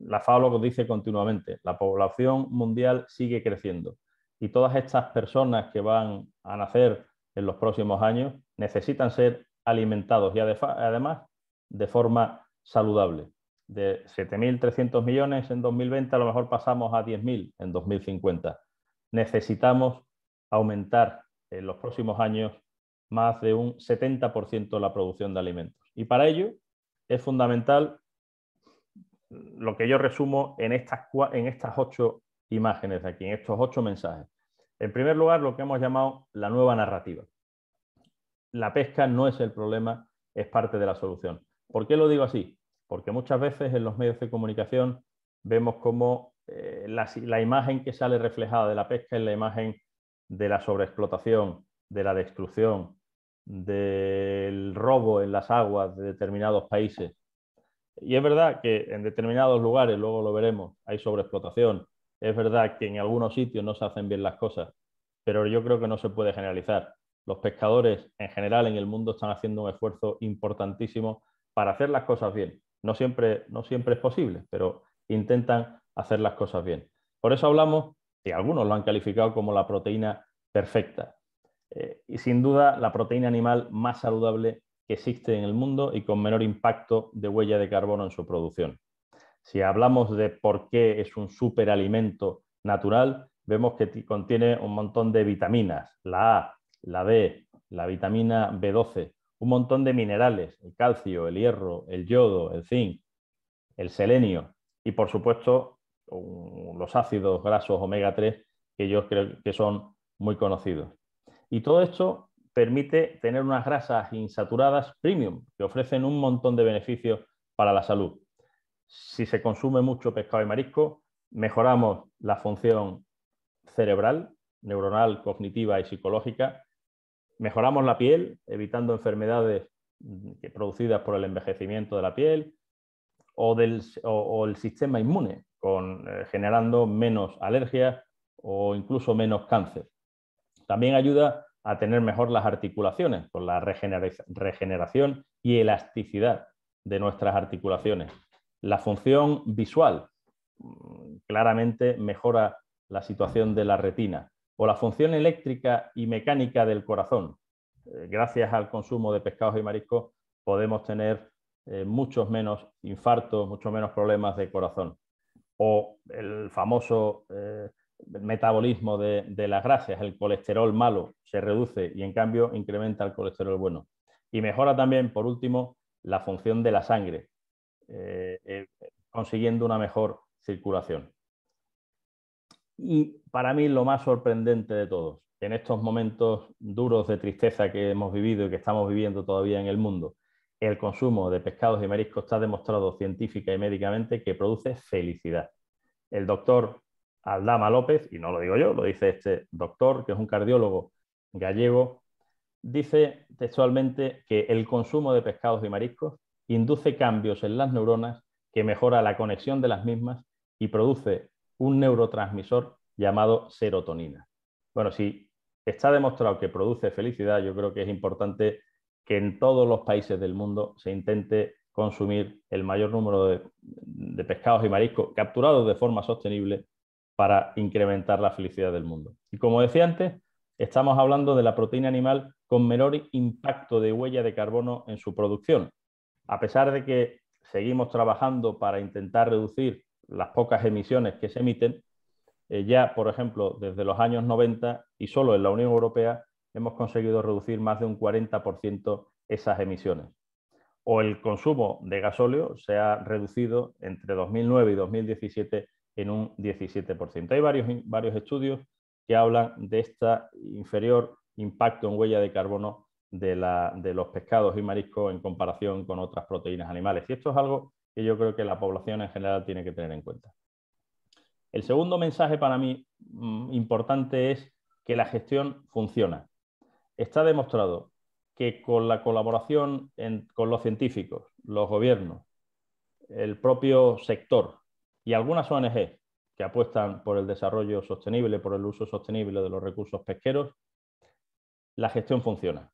la FAO lo dice continuamente, la población mundial sigue creciendo y todas estas personas que van a nacer en los próximos años necesitan ser alimentados y además de forma saludable. De 7.300 millones en 2020 a lo mejor pasamos a 10.000 en 2050. Necesitamos aumentar en los próximos años más de un 70% la producción de alimentos. Y para ello es fundamental lo que yo resumo en estas, ocho imágenes de aquí, en estos ocho mensajes. En primer lugar, lo que hemos llamado la nueva narrativa. La pesca no es el problema, es parte de la solución. ¿Por qué lo digo así? Porque muchas veces en los medios de comunicación vemos cómo eh, la, la, imagen que sale reflejada de la pesca es la imagen de la sobreexplotación, de la destrucción, del robo en las aguas de determinados países, y es verdad que en determinados lugares, luego lo veremos, hay sobreexplotación. Es verdad que en algunos sitios no se hacen bien las cosas, pero yo creo que no se puede generalizar. Los pescadores en general en el mundo están haciendo un esfuerzo importantísimo para hacer las cosas bien. No siempre, no siempre es posible, pero intentan hacer las cosas bien. Por eso hablamos, y algunos lo han calificado como la proteína perfecta. Eh, y sin duda la proteína animal más saludable que existe en el mundo y con menor impacto de huella de carbono en su producción. Si hablamos de por qué es un superalimento natural, vemos que contiene un montón de vitaminas, la A, la B, la vitamina B12, un montón de minerales, el calcio, el hierro, el yodo, el zinc, el selenio y por supuesto los ácidos grasos omega 3 que yo creo que son muy conocidos. Y todo esto permite tener unas grasas insaturadas premium que ofrecen un montón de beneficios para la salud. Si se consume mucho pescado y marisco, mejoramos la función cerebral, neuronal, cognitiva y psicológica, mejoramos la piel, evitando enfermedades mm, producidas por el envejecimiento de la piel o, del, o, el sistema inmune, eh, generando menos alergias o incluso menos cáncer. También ayuda a tener mejor las articulaciones, con la regeneración y elasticidad de nuestras articulaciones. La función visual mm, claramente mejora la situación de la retina. O la función eléctrica y mecánica del corazón. Eh, gracias al consumo de pescados y mariscos podemos tener eh, muchos menos infartos, muchos menos problemas de corazón. O el famoso eh, metabolismo de, las grasas, el colesterol malo se reduce y en cambio incrementa el colesterol bueno. Y mejora también, por último, la función de la sangre, eh, eh, consiguiendo una mejor circulación. Y para mí lo más sorprendente de todos, en estos momentos duros de tristeza que hemos vivido y que estamos viviendo todavía en el mundo, el consumo de pescados y mariscos está demostrado científica y médicamente que produce felicidad. El doctor Aldama López, y no lo digo yo, lo dice este doctor, que es un cardiólogo gallego, dice textualmente que el consumo de pescados y mariscos induce cambios en las neuronas que mejora la conexión de las mismas y produce un neurotransmisor llamado serotonina. Bueno, si está demostrado que produce felicidad, yo creo que es importante que en todos los países del mundo se intente consumir el mayor número de pescados y mariscos capturados de forma sostenible para incrementar la felicidad del mundo. Y como decía antes, estamos hablando de la proteína animal con menor impacto de huella de carbono en su producción. A pesar de que seguimos trabajando para intentar reducir las pocas emisiones que se emiten, eh, ya, por ejemplo, desde los años 90 y solo en la Unión Europea hemos conseguido reducir más de un 40% esas emisiones. O el consumo de gasóleo se ha reducido entre 2009 y 2017 en un 17%. Hay varios, varios estudios que hablan de este inferior impacto en huella de carbono de, los pescados y mariscos en comparación con otras proteínas animales. Y esto es algo que yo creo que la población en general tiene que tener en cuenta. El segundo mensaje para mí mm, importante es que la gestión funciona. Está demostrado que con la colaboración con los científicos, los gobiernos, el propio sector, y algunas ONG que apuestan por el desarrollo sostenible, por el uso sostenible de los recursos pesqueros, la gestión funciona.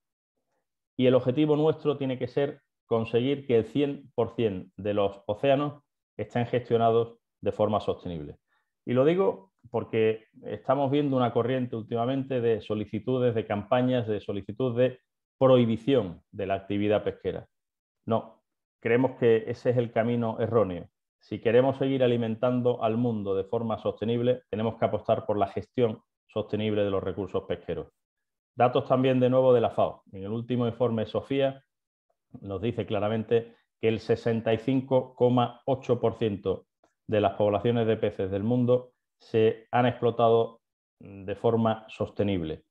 Y el objetivo nuestro tiene que ser conseguir que el 100% de los océanos estén gestionados de forma sostenible. Y lo digo porque estamos viendo una corriente últimamente de solicitudes, de campañas, de solicitud de prohibición de la actividad pesquera. No, creemos que ese es el camino erróneo. Si queremos seguir alimentando al mundo de forma sostenible, tenemos que apostar por la gestión sostenible de los recursos pesqueros. Datos también de nuevo de la FAO. En el último informe Sofía nos dice claramente que el 65,8% de las poblaciones de peces del mundo se han explotado de forma sostenible,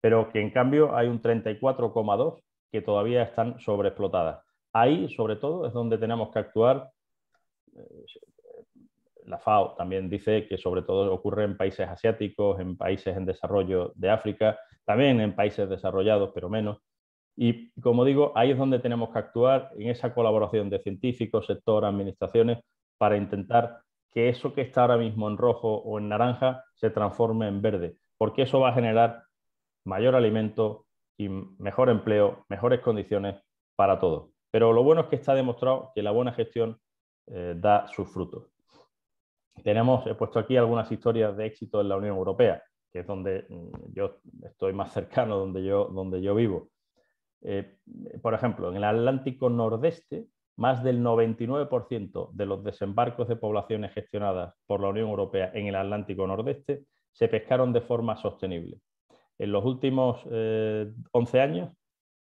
pero que en cambio hay un 34,2% que todavía están sobreexplotadas. Ahí, sobre todo, es donde tenemos que actuar la FAO también dice que sobre todo ocurre en países asiáticos, en países en desarrollo de África, también en países desarrollados, pero menos. Y como digo, ahí es donde tenemos que actuar en esa colaboración de científicos, sector, administraciones, para intentar que eso que está ahora mismo en rojo o en naranja se transforme en verde, porque eso va a generar mayor alimento y mejor empleo, mejores condiciones para todos. Pero lo bueno es que está demostrado que la buena gestión eh, da sus frutos. Tenemos, he puesto aquí algunas historias de éxito en la Unión Europea, que es donde mm, yo estoy más cercano, donde yo, donde yo vivo. Eh, por ejemplo, en el Atlántico Nordeste, más del 99% de los desembarcos de poblaciones gestionadas por la Unión Europea en el Atlántico Nordeste se pescaron de forma sostenible. En los últimos 11 eh, años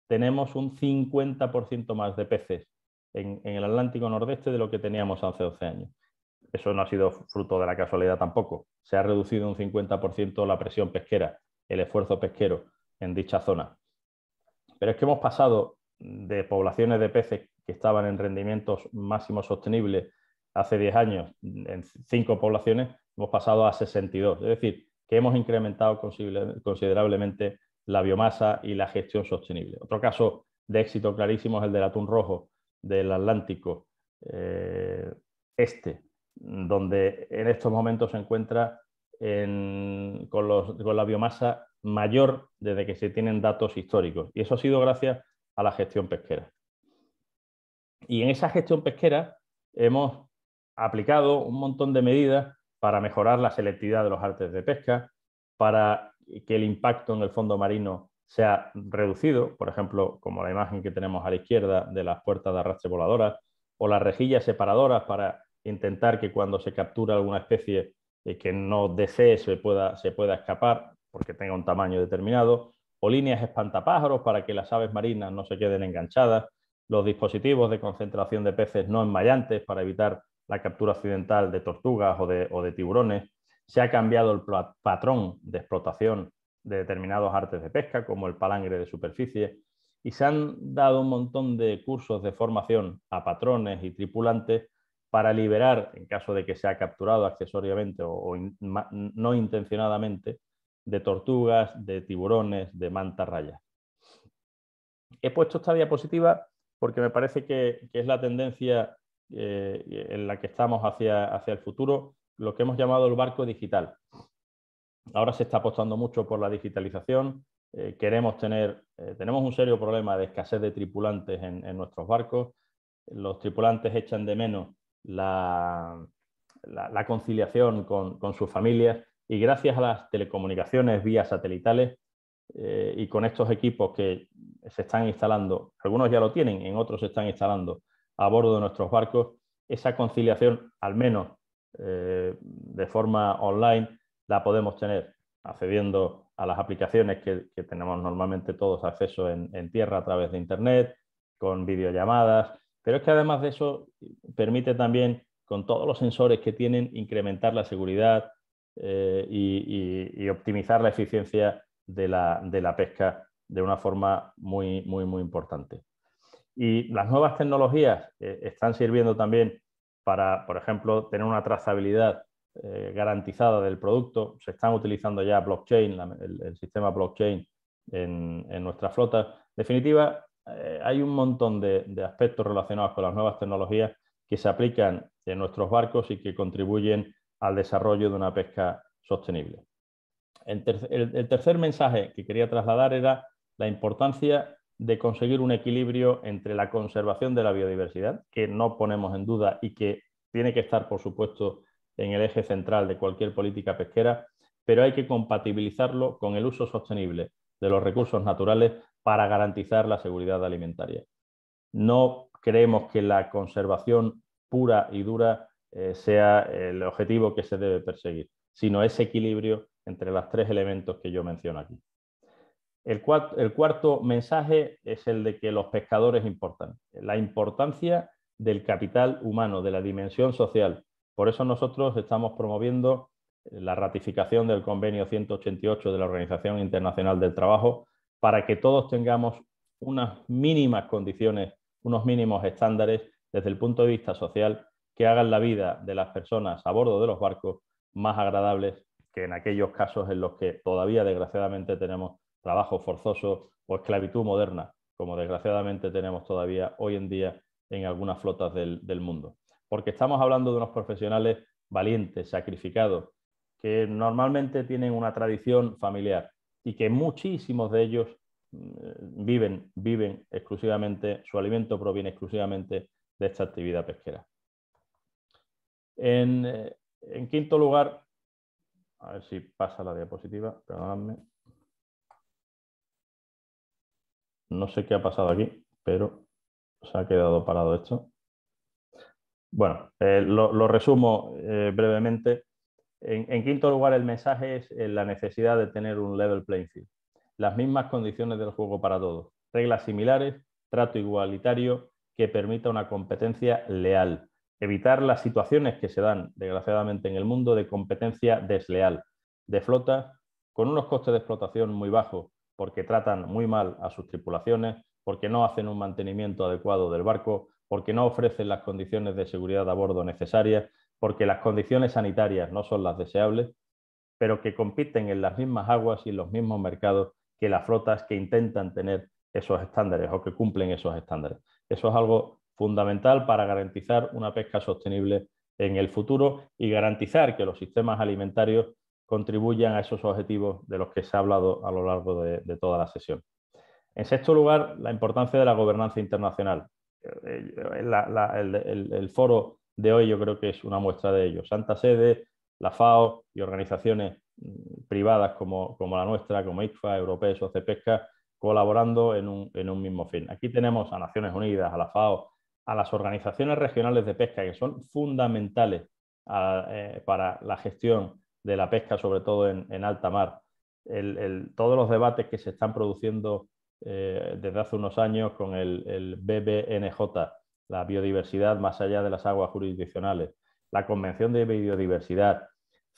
tenemos un 50% más de peces en, el Atlántico Nordeste de lo que teníamos hace 12 años. Eso no ha sido fruto de la casualidad tampoco. Se ha reducido un 50% la presión pesquera, el esfuerzo pesquero en dicha zona. Pero es que hemos pasado de poblaciones de peces que estaban en rendimientos máximos sostenibles hace 10 años, en 5 poblaciones, hemos pasado a 62. Es decir, que hemos incrementado considerablemente la biomasa y la gestión sostenible. Otro caso de éxito clarísimo es el del atún rojo, del Atlántico eh, Este, donde en estos momentos se encuentra con la biomasa mayor desde que se tienen datos históricos. Y eso ha sido gracias a la gestión pesquera. Y en esa gestión pesquera hemos aplicado un montón de medidas para mejorar la selectividad de los artes de pesca, para que el impacto en el fondo marino se ha reducido, por ejemplo, como la imagen que tenemos a la izquierda de las puertas de arrastre voladoras o las rejillas separadoras para intentar que cuando se captura alguna especie eh, que no desee se pueda, se pueda escapar porque tenga un tamaño determinado, o líneas espantapájaros para que las aves marinas no se queden enganchadas, los dispositivos de concentración de peces no enmayantes para evitar la captura accidental de tortugas o de, o de tiburones, se ha cambiado el patrón de explotación de determinados artes de pesca, como el palangre de superficie, y se han dado un montón de cursos de formación a patrones y tripulantes para liberar, en caso de que se sea capturado accesoriamente o, no intencionadamente, de tortugas, de tiburones, de mantarrayas. He puesto esta diapositiva porque me parece que, es la tendencia eh, en la que estamos hacia, hacia el futuro, lo que hemos llamado el barco digital. Ahora se está apostando mucho por la digitalización. Eh, queremos tener, eh, tenemos un serio problema de escasez de tripulantes en, nuestros barcos. Los tripulantes echan de menos la, conciliación con, sus familias y gracias a las telecomunicaciones vía satelitales eh, y con estos equipos que se están instalando, algunos ya lo tienen, en otros se están instalando a bordo de nuestros barcos, esa conciliación, al menos de forma online, la podemos tener accediendo a las aplicaciones que, tenemos normalmente todos acceso en, tierra a través de Internet, con videollamadas, pero es que además de eso permite también, con todos los sensores que tienen, incrementar la seguridad eh, y, optimizar la eficiencia de la, pesca de una forma muy, muy, muy importante. Y las nuevas tecnologías eh, están sirviendo también para, por ejemplo, tener una trazabilidad eh, garantizada del producto. Se están utilizando ya blockchain, el, sistema blockchain en, nuestra flota. En definitiva, eh, hay un montón de, aspectos relacionados con las nuevas tecnologías que se aplican en nuestros barcos y que contribuyen al desarrollo de una pesca sostenible. el tercer mensaje que quería trasladar era la importancia de conseguir un equilibrio entre la conservación de la biodiversidad, que no ponemos en duda y que tiene que estar, por supuesto, en el eje central de cualquier política pesquera, pero hay que compatibilizarlo con el uso sostenible de los recursos naturales para garantizar la seguridad alimentaria. No creemos que la conservación pura y dura eh, sea el objetivo que se debe perseguir, sino ese equilibrio entre los tres elementos que yo menciono aquí. el cuarto mensaje es el de que los pescadores importan. La importancia del capital humano, de la dimensión social, por eso nosotros estamos promoviendo eh, la ratificación del convenio 188 de la Organización Internacional del Trabajo para que todos tengamos unas mínimas condiciones, unos mínimos estándares desde el punto de vista social que hagan la vida de las personas a bordo de los barcos más agradables que en aquellos casos en los que todavía desgraciadamente tenemos trabajo forzoso o esclavitud moderna, como desgraciadamente tenemos todavía hoy en día en algunas flotas del, del mundo porque estamos hablando de unos profesionales valientes, sacrificados, que normalmente tienen una tradición familiar y que muchísimos de ellos mm, viven, viven exclusivamente, su alimento proviene exclusivamente de esta actividad pesquera. Eh, en, quinto lugar, a ver si pasa la diapositiva, perdonadme. No sé qué ha pasado aquí, pero se ha quedado parado esto. Bueno, eh, lo, resumo eh, brevemente. En, quinto lugar, el mensaje es eh, la necesidad de tener un level playing field, las mismas condiciones del juego para todos, reglas similares, trato igualitario que permita una competencia leal, evitar las situaciones que se dan, desgraciadamente, en el mundo de competencia desleal, de flotas con unos costes de explotación muy bajos, porque tratan muy mal a sus tripulaciones, porque no hacen un mantenimiento adecuado del barco, porque no ofrecen las condiciones de seguridad a bordo necesarias, porque las condiciones sanitarias no son las deseables, pero que compiten en las mismas aguas y en los mismos mercados que las flotas que intentan tener esos estándares o que cumplen esos estándares. Eso es algo fundamental para garantizar una pesca sostenible en el futuro y garantizar que los sistemas alimentarios contribuyan a esos objetivos de los que se ha hablado a lo largo de, de toda la sesión. En sexto lugar, la importancia de la gobernanza internacional. Eh, el, foro de hoy yo creo que es una muestra de ello. Santa Sede, la FAO y organizaciones mm, privadas como, la nuestra, como ICFA, Europeos, o Pesca, colaborando en un, mismo fin. Aquí tenemos a Naciones Unidas, a la FAO, a las organizaciones regionales de pesca, que son fundamentales eh, para la gestión de la pesca, sobre todo en, alta mar. todos los debates que se están produciendo eh, desde hace unos años con el, BBNJ, la biodiversidad más allá de las aguas jurisdiccionales, la Convención de Biodiversidad,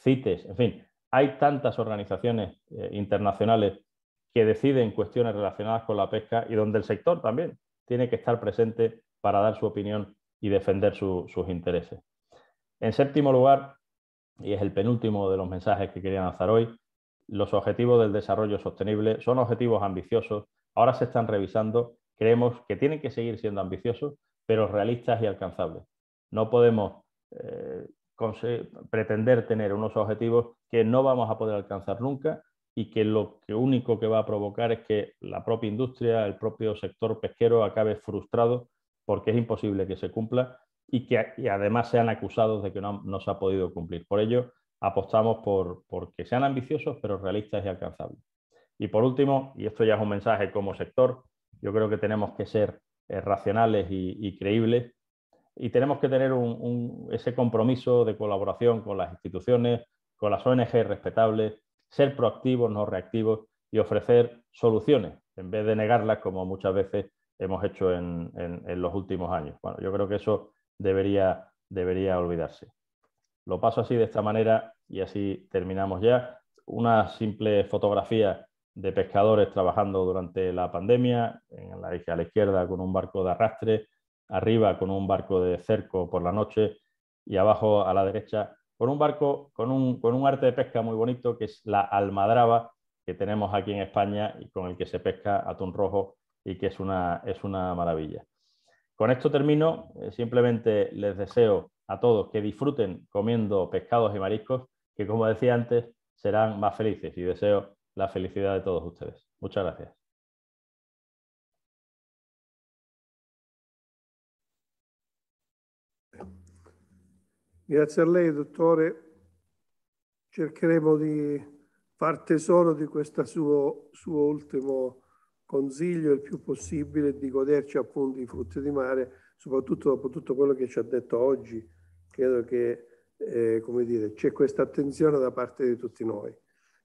CITES, en fin, hay tantas organizaciones eh, internacionales que deciden cuestiones relacionadas con la pesca y donde el sector también tiene que estar presente para dar su opinión y defender sus intereses. En séptimo lugar, y es el penúltimo de los mensajes que quería lanzar hoy, los objetivos del desarrollo sostenible son objetivos ambiciosos ahora se están revisando. Creemos que tienen que seguir siendo ambiciosos, pero realistas y alcanzables. No podemos eh, pretender tener unos objetivos que no vamos a poder alcanzar nunca y que lo único que va a provocar es que la propia industria, el propio sector pesquero acabe frustrado porque es imposible que se cumpla y que además sean acusados de que no, se ha podido cumplir. Por ello, apostamos por que sean ambiciosos pero realistas y alcanzables. Y por último, y esto ya es un mensaje como sector, yo creo que tenemos que ser eh, racionales y, creíbles y tenemos que tener ese compromiso de colaboración con las instituciones, con las ONG respetables, ser proactivos, no reactivos y ofrecer soluciones en vez de negarlas como muchas veces hemos hecho en, los últimos años. Bueno, yo creo que eso debería, debería olvidarse. Lo paso así de esta manera y así terminamos ya. Una simple fotografía de pescadores trabajando durante la pandemia, en la, a la izquierda con un barco de arrastre, arriba con un barco de cerco por la noche y abajo a la derecha con un barco, con un, con un arte de pesca muy bonito que es la almadraba que tenemos aquí en España y con el que se pesca atún rojo y que es una, es una maravilla. Con esto termino, eh, simplemente les deseo a todos que disfruten comiendo pescados y mariscos, que como decía antes, serán más felices y deseo la felicidad de todos ustedes. Muchas gracias. Grazie a lei, dottore. Cercheremo di far tesoro di questo suo, suo ultimo consiglio il più possibile di goderci appunto i frutti di mare, soprattutto dopo tutto quello che ci ha detto oggi. Credo che, eh, come dire, c'è questa attenzione da parte di tutti noi.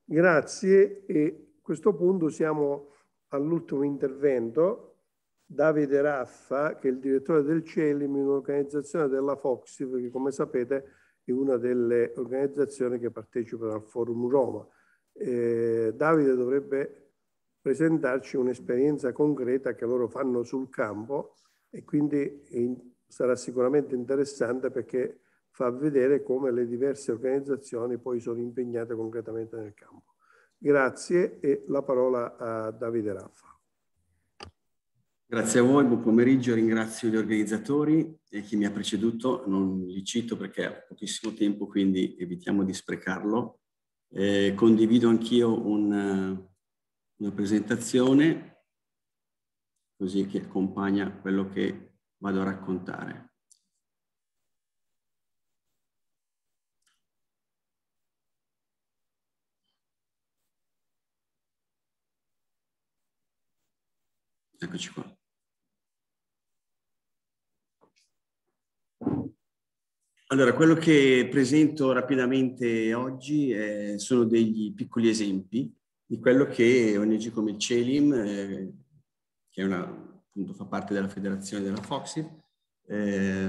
Grazie e a questo punto siamo all'ultimo intervento. Davide Raffa, che è il direttore del CELIM, un'organizzazione della FOXIV, che come sapete è una delle organizzazioni che partecipano al Forum Roma. Eh, Davide dovrebbe presentarci un'esperienza concreta che loro fanno sul campo e quindi sarà sicuramente interessante perché fa vedere come le diverse organizzazioni poi sono impegnate concretamente nel campo. Grazie e la parola a Davide Raffa. Grazie a voi, buon pomeriggio, ringrazio gli organizzatori e chi mi ha preceduto, non li cito perché ho pochissimo tempo, quindi evitiamo di sprecarlo. Eh, condivido anch'io un, una presentazione così che accompagna quello che vado a raccontare. Eccoci qua. Allora, quello che presento rapidamente oggi è, eh, sono degli piccoli esempi di quello che ONG come il CELIM, eh, che una, appunto fa parte della federazione della Foxit, eh,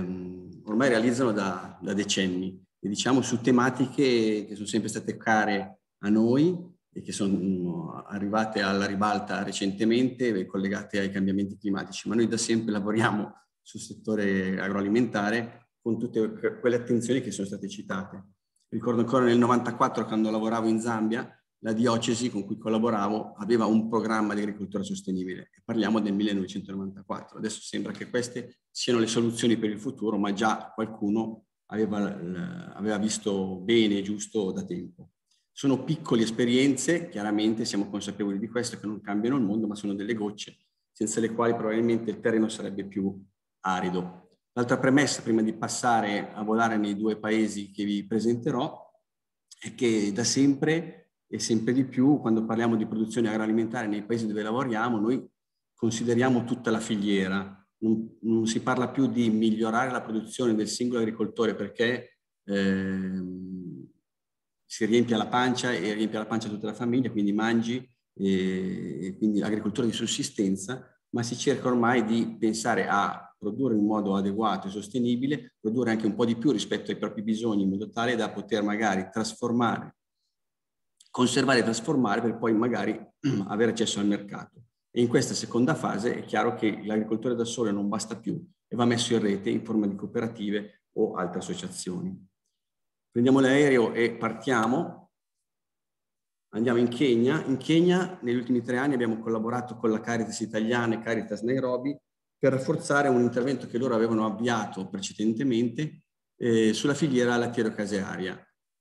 ormai realizzano da, da decenni e diciamo su tematiche che sono sempre state care a noi e che sono mm, arrivate alla ribalta recentemente eh, collegate ai cambiamenti climatici, ma noi da sempre lavoriamo sul settore agroalimentare con tutte eh, quelle attenzioni che sono state citate. Ricordo ancora nel 94 quando lavoravo in Zambia, la diocesi con cui collaboravo aveva un programma di agricoltura sostenibile parliamo del 1994. Adesso sembra che queste siano le soluzioni per il futuro, ma già qualcuno aveva, aveva visto bene e giusto da tempo. Sono piccole esperienze, chiaramente siamo consapevoli di questo, che non cambiano il mondo, ma sono delle gocce, senza le quali probabilmente il terreno sarebbe più arido. L'altra premessa, prima di passare a volare nei due paesi che vi presenterò, è che da sempre e sempre di più, quando parliamo di produzione agroalimentare nei paesi dove lavoriamo, noi consideriamo tutta la filiera, non, non, si parla più di migliorare la produzione del singolo agricoltore perché eh, si riempie la pancia e riempie la pancia tutta la famiglia, quindi mangi, e, e quindi agricoltura di sussistenza, ma si cerca ormai di pensare a produrre in modo adeguato e sostenibile, produrre anche un po' di più rispetto ai propri bisogni, in modo tale da poter magari trasformare, conservare e trasformare per poi magari avere accesso al mercato. E in questa seconda fase è chiaro che l'agricoltore da solo non basta più e va messo in rete in forma di cooperative o altre associazioni. Prendiamo l'aereo e partiamo. Andiamo in Kenya. In Kenya negli ultimi tre anni abbiamo collaborato con la Caritas italiana e Caritas Nairobi per rafforzare un intervento che loro avevano avviato precedentemente eh, sulla filiera lattiero-casearia,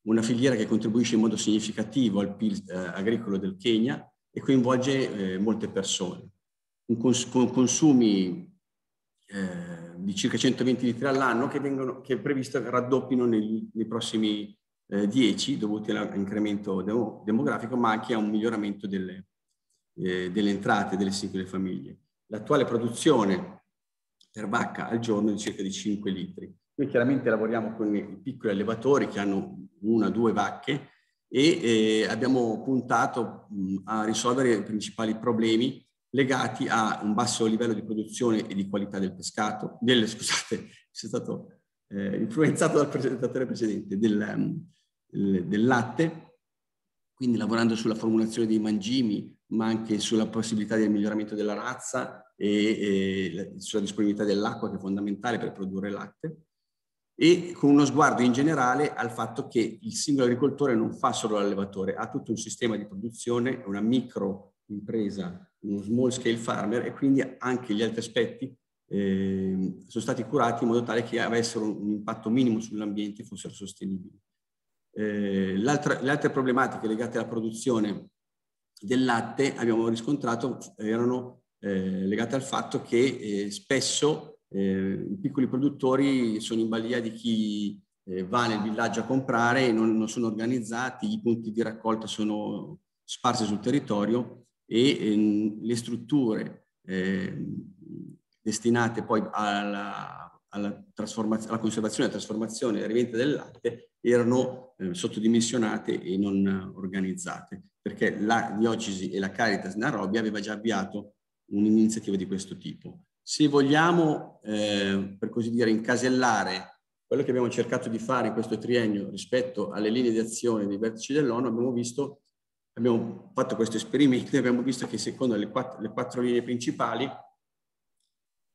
una filiera che contribuisce in modo significativo al PIL eh, agricolo del Kenya e coinvolge eh, molte persone, con cons- consumi eh, di circa 120 litri all'anno che, vengono, che è previsto che raddoppino nei, nei prossimi eh, 10 dovuti all'incremento demo, demografico ma anche a un miglioramento delle, eh, delle entrate delle singole famiglie. L'attuale produzione per vacca al giorno è di circa di 5 litri. Noi chiaramente lavoriamo con i piccoli allevatori che hanno una o due vacche e eh, abbiamo puntato mh, a risolvere i principali problemi legati a un basso livello di produzione e di qualità del pescato, del, scusate, sono stato eh, influenzato dal presentatore precedente, del, ehm, del, del, latte, quindi lavorando sulla formulazione dei mangimi, ma anche sulla possibilità del miglioramento della razza e, e sulla disponibilità dell'acqua che è fondamentale per produrre latte e con uno sguardo in generale al fatto che il singolo agricoltore non fa solo l'allevatore, ha tutto un sistema di produzione, è una micro impresa uno small scale farmer e quindi anche gli altri aspetti eh, sono stati curati in modo tale che avessero un impatto minimo sull'ambiente e fossero sostenibili. Eh, le altre problematiche legate alla produzione del latte abbiamo riscontrato erano eh, legate al fatto che eh, spesso eh, i piccoli produttori sono in balia di chi eh, va nel villaggio a comprare, non, non sono organizzati, i punti di raccolta sono sparsi sul territorio e ehm, le strutture ehm, destinate poi alla, alla, alla conservazione, alla trasformazione e alla rivendita del latte erano eh, sottodimensionate e non organizzate, perché la diocesi e la Caritas Nairobi aveva già avviato un'iniziativa di questo tipo. Se vogliamo, eh, per così dire, incasellare quello che abbiamo cercato di fare in questo triennio rispetto alle linee di azione dei vertici dell'ONU, abbiamo visto abbiamo fatto questo esperimento e abbiamo visto che secondo le quattro, le quattro linee principali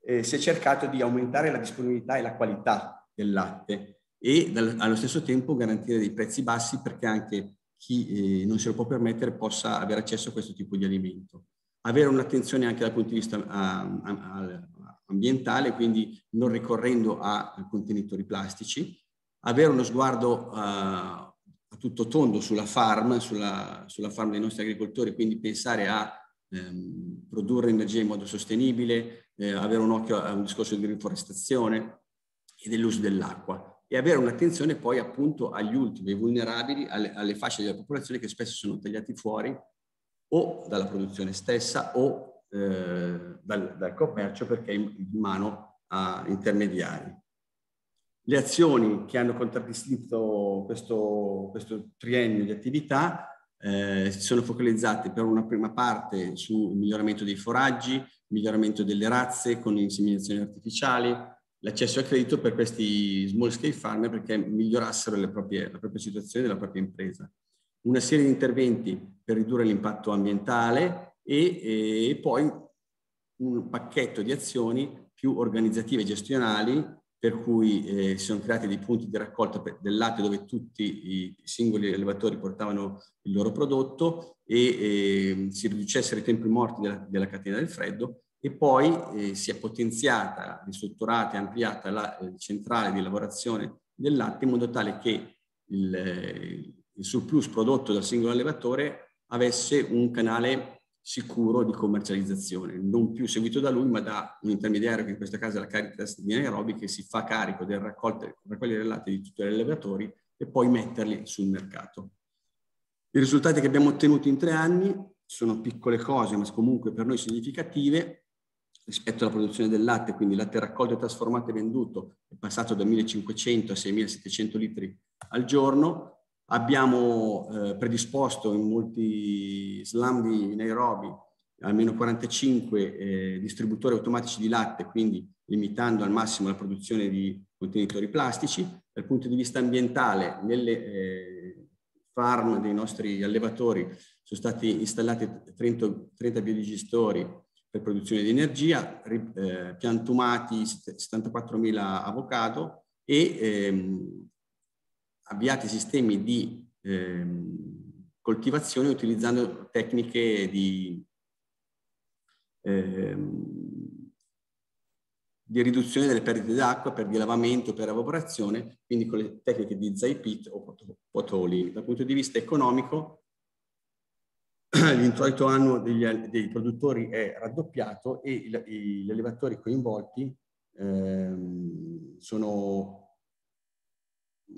eh, si è cercato di aumentare la disponibilità e la qualità del latte e dal, allo stesso tempo garantire dei prezzi bassi perché anche chi eh, non se lo può permettere possa avere accesso a questo tipo di alimento. Avere un'attenzione anche dal punto di vista a, a, a, ambientale, quindi non ricorrendo a contenitori plastici, avere uno sguardo uh, a tutto tondo sulla farm, sulla, sulla farm dei nostri agricoltori, quindi pensare a ehm, produrre energia in modo sostenibile, eh, avere un occhio a un discorso di riforestazione e dell'uso dell'acqua e avere un'attenzione poi appunto agli ultimi, ai vulnerabili, alle, alle fasce della popolazione che spesso sono tagliati fuori o dalla produzione stessa o eh, dal, dal, commercio perché è in mano a intermediari le azioni che hanno contraddistinto questo, questo triennio di attività eh, sono focalizzate per una prima parte sul miglioramento dei foraggi, miglioramento delle razze con inseminazioni artificiali, l'accesso a credito per questi small scale farmer perché migliorassero proprie, la propria situazione della propria impresa. Una serie di interventi per ridurre l'impatto ambientale e, e poi un pacchetto di azioni più organizzative e gestionali per cui eh, si sono creati dei punti di raccolta per, del latte dove tutti i singoli allevatori portavano il loro prodotto e eh, si riducessero i tempi morti della, della catena del freddo e poi eh, si è potenziata, ristrutturata e ampliata la eh, centrale di lavorazione del latte in modo tale che il, eh, il surplus prodotto dal singolo allevatore avesse un canale sicuro di commercializzazione, non più seguito da lui, ma da un intermediario che in questo caso è la Caritas di Nairobi, che si fa carico del raccogliere latte di tutti gli allevatori e poi metterli sul mercato. I risultati che abbiamo ottenuto in tre anni sono piccole cose, ma comunque per noi significative, rispetto alla produzione del latte, quindi latte raccolto, trasformato e venduto è passato da 1500 a 6700 litri al giorno, Abbiamo eh, predisposto in molti slam di Nairobi almeno 45 eh, distributori automatici di latte, quindi limitando al massimo la produzione di contenitori plastici. Dal punto di vista ambientale, nelle eh, farm dei nostri allevatori sono stati installati 30, 30 biodigestori per produzione di energia, eh, piantumati 74.000 avocado e ehm, avviati sistemi di ehm, coltivazione utilizzando tecniche di, ehm, di riduzione delle perdite d'acqua per dilavamento, per evaporazione, quindi con le tecniche di Zaipit o Potoli. Dal punto di vista economico, l'introito annuo degli, dei produttori è raddoppiato e gli allevatori coinvolti ehm, sono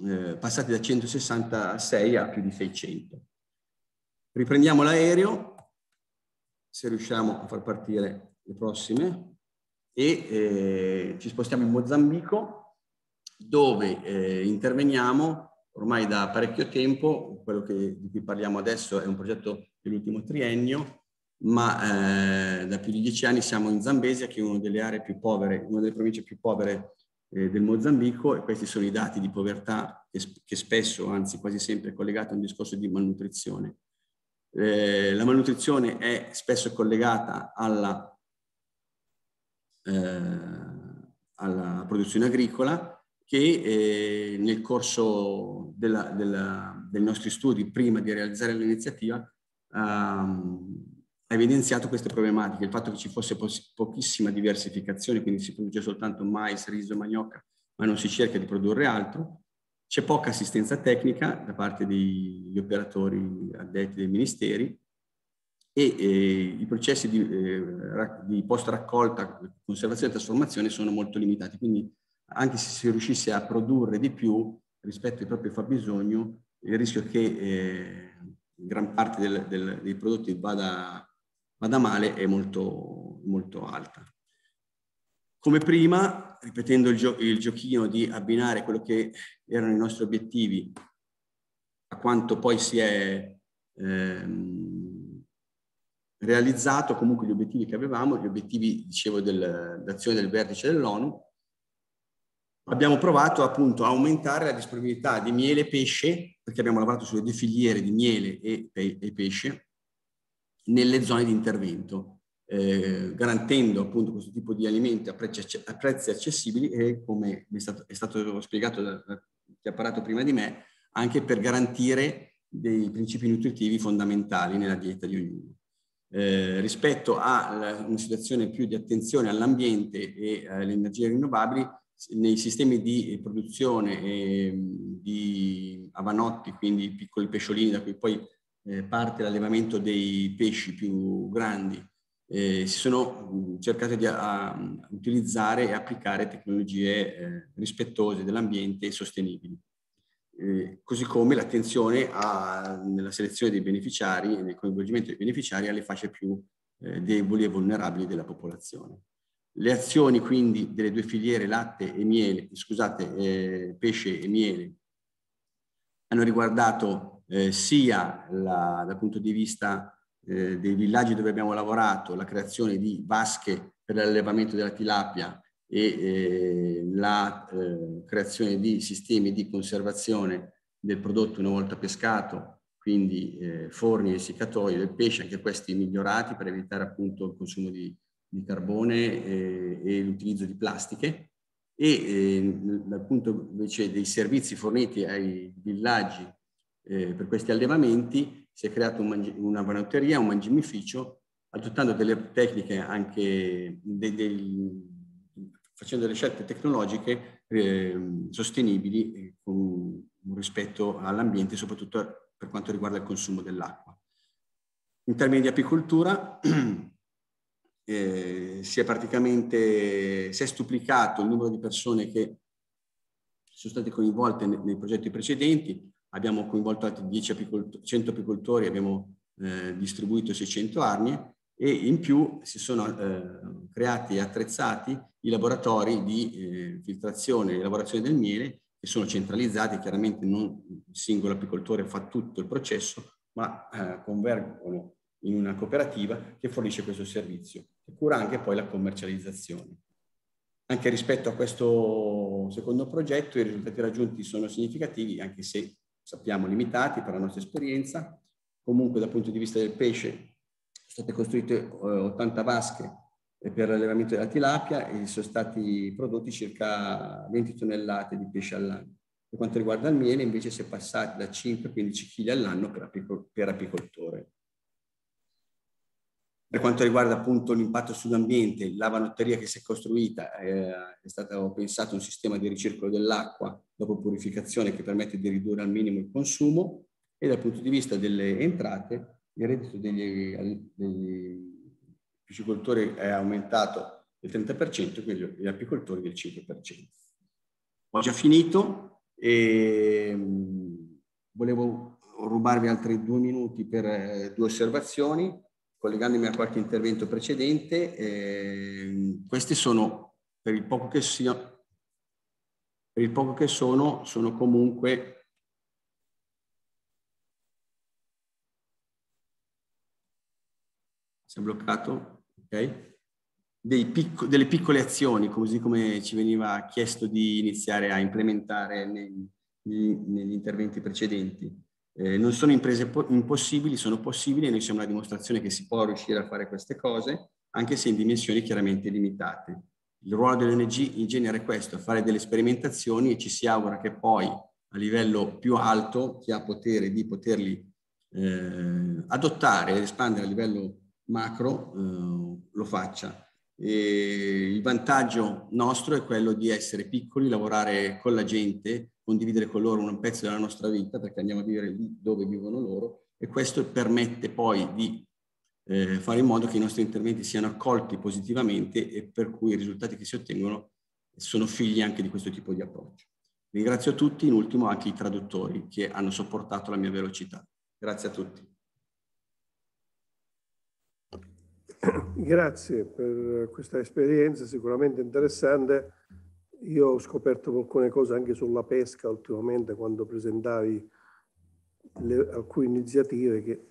eh, passati da 166 a più di 600. Riprendiamo l'aereo, se riusciamo a far partire le prossime, e eh, ci spostiamo in Mozambico, dove eh, interveniamo ormai da parecchio tempo, quello che, di cui parliamo adesso è un progetto dell'ultimo triennio, ma eh, da più di dieci anni siamo in Zambesia, che è una delle aree più povere, una delle province più povere eh, del Mozambico e questi sono i dati di povertà che, che spesso, anzi quasi sempre, è collegato a un discorso di malnutrizione. Eh, la malnutrizione è spesso collegata alla, eh, alla produzione agricola che eh, nel corso della, della, dei nostri studi, prima di realizzare l'iniziativa, ehm, ha evidenziato queste problematiche, il fatto che ci fosse pochissima diversificazione, quindi si produce soltanto mais, riso e manioca, ma non si cerca di produrre altro, c'è poca assistenza tecnica da parte degli operatori addetti dei ministeri e eh, i processi di, eh, di post-raccolta, conservazione e trasformazione sono molto limitati, quindi anche se si riuscisse a produrre di più rispetto ai propri fabbisogno, il rischio che eh, gran parte del, del, dei prodotti vada vada male è molto, molto alta. Come prima, ripetendo il, gio il giochino di abbinare quello che erano i nostri obiettivi a quanto poi si è ehm, realizzato, comunque gli obiettivi che avevamo, gli obiettivi, dicevo, dell'azione del vertice dell'ONU, abbiamo provato appunto a aumentare la disponibilità di miele e pesce, perché abbiamo lavorato sulle due filiere di miele e, e pesce, nelle zone di intervento, eh, garantendo appunto questo tipo di alimenti a prezzi, a prezzi accessibili e come è stato, è stato spiegato da, chi ha parlato prima di me, anche per garantire dei principi nutritivi fondamentali nella dieta di ognuno. Eh, rispetto a una situazione più di attenzione all'ambiente e alle energie rinnovabili, nei sistemi di produzione eh, di avanotti, quindi piccoli pesciolini da cui poi eh, parte l'allevamento dei pesci più grandi. Eh, si sono mm, cercate di a, ah, a mm, utilizzare e applicare tecnologie eh, rispettose dell'ambiente e sostenibili. Eh, così come l'attenzione nella selezione dei beneficiari e nel coinvolgimento dei beneficiari alle fasce più eh, deboli e vulnerabili della popolazione. Le azioni quindi delle due filiere latte e miele, scusate, eh, pesce e miele, hanno riguardato eh, sia la, dal punto di vista eh, dei villaggi dove abbiamo lavorato, la creazione di vasche per l'allevamento della tilapia e eh, la eh, creazione di sistemi di conservazione del prodotto una volta pescato, quindi eh, forni e seccatoio del pesce, anche questi migliorati per evitare appunto il consumo di, di carbone eh, e l'utilizzo di plastiche e eh, dal punto invece dei servizi forniti ai villaggi eh, per questi allevamenti si è creata un una vanotteria, un mangimificio, adottando delle tecniche anche, de del, facendo delle scelte tecnologiche ehm, eh, sostenibili con rispetto all'ambiente, soprattutto per quanto riguarda il consumo dell'acqua. In termini di apicoltura, eh, si è praticamente si è stuplicato il numero di persone che sono state coinvolte nei, nei progetti precedenti, abbiamo coinvolto altri 10 apicoltori, 100 apicoltori, abbiamo eh, distribuito 600 arnie e in più si sono eh, creati e attrezzati i laboratori di eh, filtrazione e elaborazione del miele che sono centralizzati, chiaramente non il singolo apicoltore fa tutto il processo, ma eh, convergono in una cooperativa che fornisce questo servizio e cura anche poi la commercializzazione. Anche rispetto a questo secondo progetto i risultati raggiunti sono significativi, anche se sappiamo limitati per la nostra esperienza, comunque dal punto di vista del pesce sono state costruite eh, 80 vasche per l'allevamento della tilapia e sono stati prodotti circa 20 tonnellate di pesce all'anno. Per quanto riguarda il miele invece si è passati da 5 15 kg all'anno per, apico, per apicoltore. Per quanto riguarda appunto l'impatto sull'ambiente, la vanotteria che si è costruita eh, è stato pensato un sistema di ricircolo dell'acqua dopo purificazione che permette di ridurre al minimo il consumo e dal punto di vista delle entrate il reddito degli, degli piscicoltori è aumentato del 30% e gli apicoltori del 5%. Ho già finito e mm, volevo rubarvi altri due minuti per eh, due osservazioni collegandomi a qualche intervento precedente, eh, questi sono, per il poco che sia, per il poco che sono, sono comunque si è bloccato, ok? Picco, delle piccole azioni, così come ci veniva chiesto di iniziare a implementare nei, negli interventi precedenti. Eh, non sono imprese impossibili, sono possibili e noi siamo la dimostrazione che si può riuscire a fare queste cose, anche se in dimensioni chiaramente limitate. Il ruolo dell'ONG in genere è questo, fare delle sperimentazioni e ci si augura che poi a livello più alto chi ha potere di poterli eh, adottare ed espandere a livello macro eh, lo faccia. E il vantaggio nostro è quello di essere piccoli, lavorare con la gente, condividere con loro un pezzo della nostra vita, perché andiamo a vivere lì dove vivono loro, e questo permette poi di eh, fare in modo che i nostri interventi siano accolti positivamente e per cui i risultati che si ottengono sono figli anche di questo tipo di approccio. Ringrazio tutti, in ultimo anche i traduttori che hanno sopportato la mia velocità. Grazie a tutti. Grazie per questa esperienza sicuramente interessante io ho scoperto alcune cose anche sulla pesca ultimamente quando presentavi le, alcune iniziative che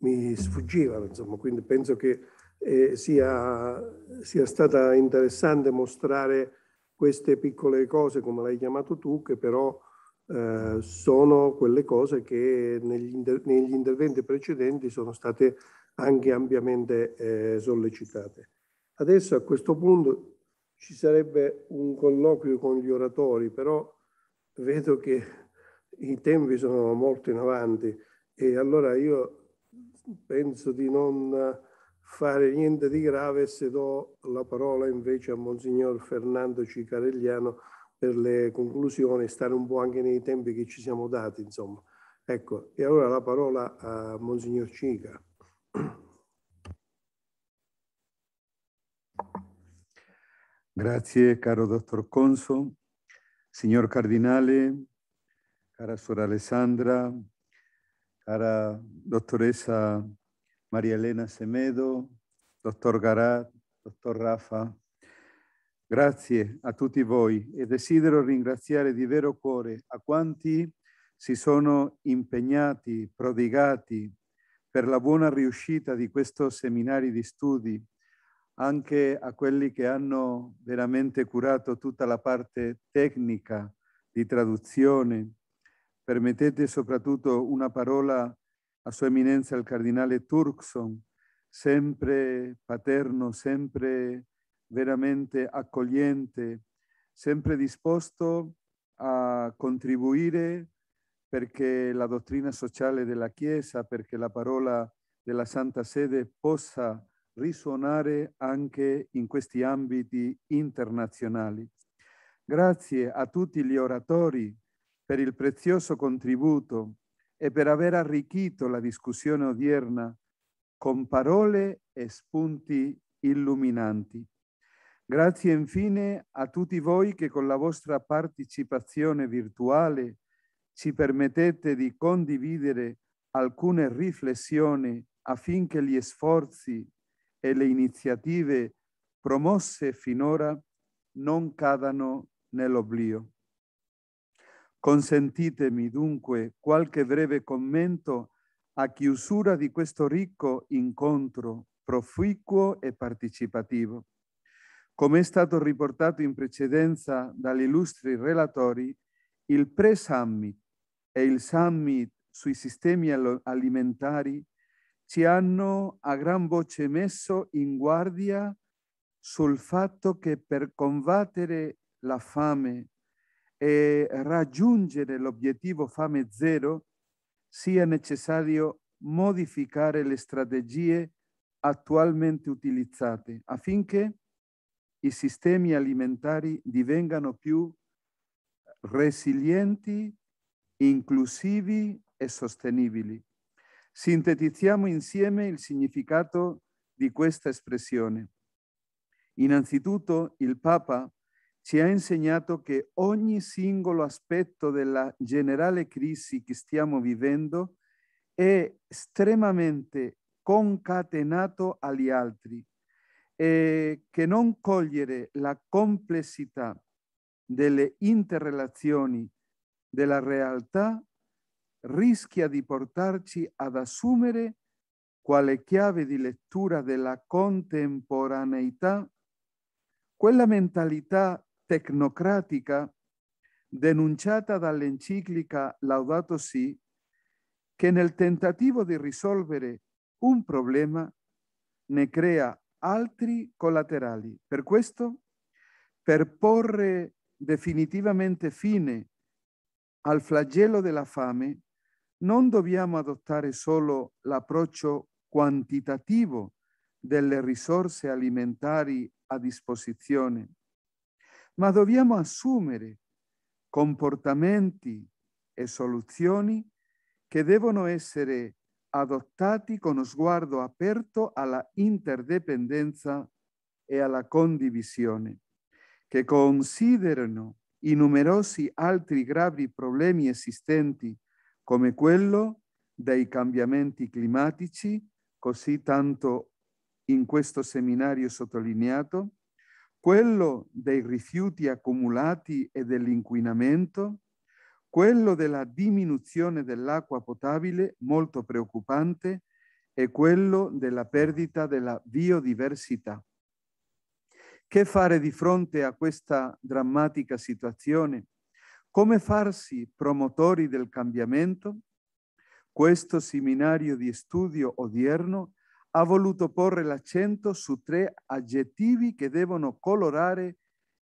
mi sfuggivano, insomma, quindi penso che eh, sia, sia stata interessante mostrare queste piccole cose, come l'hai chiamato tu, che però eh, sono quelle cose che negli, inter negli, interventi precedenti sono state anche ampiamente eh, sollecitate. Adesso a questo punto ci sarebbe un colloquio con gli oratori, però vedo che i tempi sono molto in avanti e allora io penso di non fare niente di grave se do la parola invece a Monsignor Fernando Cicarelliano per le conclusioni, stare un po' anche nei tempi che ci siamo dati, insomma. Ecco, e allora la parola a Monsignor Cica. Grazie caro dottor Conso, signor Cardinale, cara suora Alessandra, cara dottoressa Maria Elena Semedo, dottor Garat, dottor Rafa. Grazie a tutti voi e desidero ringraziare di vero cuore a quanti si sono impegnati, prodigati per la buona riuscita di questo seminario di studi anche a quelli che hanno veramente curato tutta la parte tecnica di traduzione. Permettete soprattutto una parola a Sua Eminenza il Cardinale Turkson, sempre paterno, sempre veramente accogliente, sempre disposto a contribuire perché la dottrina sociale della Chiesa, perché la parola della Santa Sede possa risuonare anche in questi ambiti internazionali. Grazie a tutti gli oratori per il prezioso contributo e per aver arricchito la discussione odierna con parole e spunti illuminanti. Grazie infine a tutti voi che con la vostra partecipazione virtuale ci permettete di condividere alcune riflessioni affinché gli sforzi e le iniziative promosse finora non cadano nell'oblio. Consentitemi dunque qualche breve commento a chiusura di questo ricco incontro proficuo e partecipativo. Come è stato riportato in precedenza dagli illustri relatori, il pre-summit e il summit sui sistemi alimentari ci hanno a gran voce messo in guardia sul fatto che per combattere la fame e raggiungere l'obiettivo fame zero sia necessario modificare le strategie attualmente utilizzate affinché i sistemi alimentari divengano più resilienti, inclusivi e sostenibili. Sintetizziamo insieme il significato di questa espressione. Innanzitutto il Papa ci ha insegnato che ogni singolo aspetto della generale crisi che stiamo vivendo è estremamente concatenato agli altri e che non cogliere la complessità delle interrelazioni della realtà rischia di portarci ad assumere quale chiave di lettura della contemporaneità quella mentalità tecnocratica denunciata dall'enciclica Laudato Si che nel tentativo di risolvere un problema ne crea altri collaterali. Per questo, per porre definitivamente fine al flagello della fame, non dobbiamo adottare solo l'approccio quantitativo delle risorse alimentari a disposizione, ma dobbiamo assumere comportamenti e soluzioni che devono essere adottati con sguardo aperto alla interdependenza e alla condivisione, che considerano i numerosi altri gravi problemi esistenti come quello dei cambiamenti climatici, così tanto in questo seminario sottolineato, quello dei rifiuti accumulati e dell'inquinamento, quello della diminuzione dell'acqua potabile, molto preoccupante, e quello della perdita della biodiversità. Che fare di fronte a questa drammatica situazione? Come farsi promotori del cambiamento? Questo seminario di studio odierno ha voluto porre l'accento su tre aggettivi che devono colorare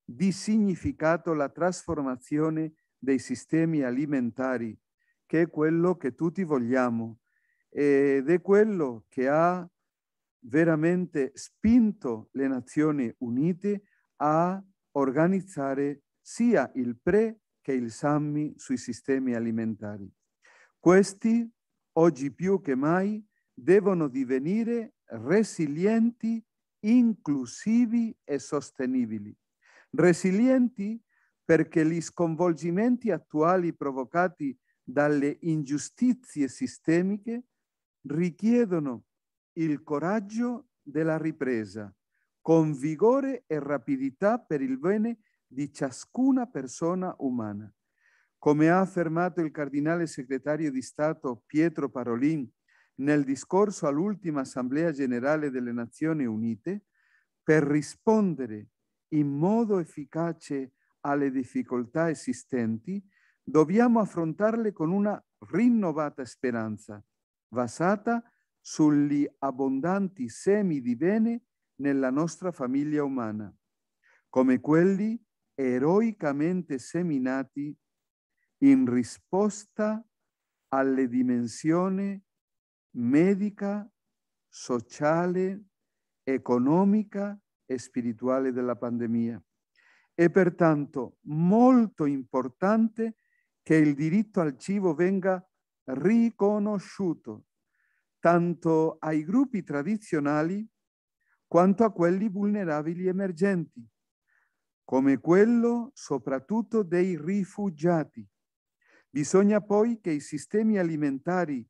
di significato la trasformazione dei sistemi alimentari, che è quello che tutti vogliamo ed è quello che ha veramente spinto le Nazioni Unite a organizzare sia il pre che il SAMI sui sistemi alimentari. Questi, oggi più che mai, devono divenire resilienti, inclusivi e sostenibili. Resilienti perché gli sconvolgimenti attuali provocati dalle ingiustizie sistemiche richiedono il coraggio della ripresa, con vigore e rapidità per il bene di di ciascuna persona umana. Come ha affermato il cardinale segretario di Stato Pietro Parolin nel discorso all'ultima Assemblea generale delle Nazioni Unite, per rispondere in modo efficace alle difficoltà esistenti, dobbiamo affrontarle con una rinnovata speranza, basata sugli abbondanti semi di bene nella nostra famiglia umana, come quelli che eroicamente seminati in risposta alle dimensioni medica, sociale, economica e spirituale della pandemia. È pertanto molto importante che il diritto al cibo venga riconosciuto tanto ai gruppi tradizionali quanto a quelli vulnerabili emergenti come quello soprattutto dei rifugiati. Bisogna poi che i sistemi alimentari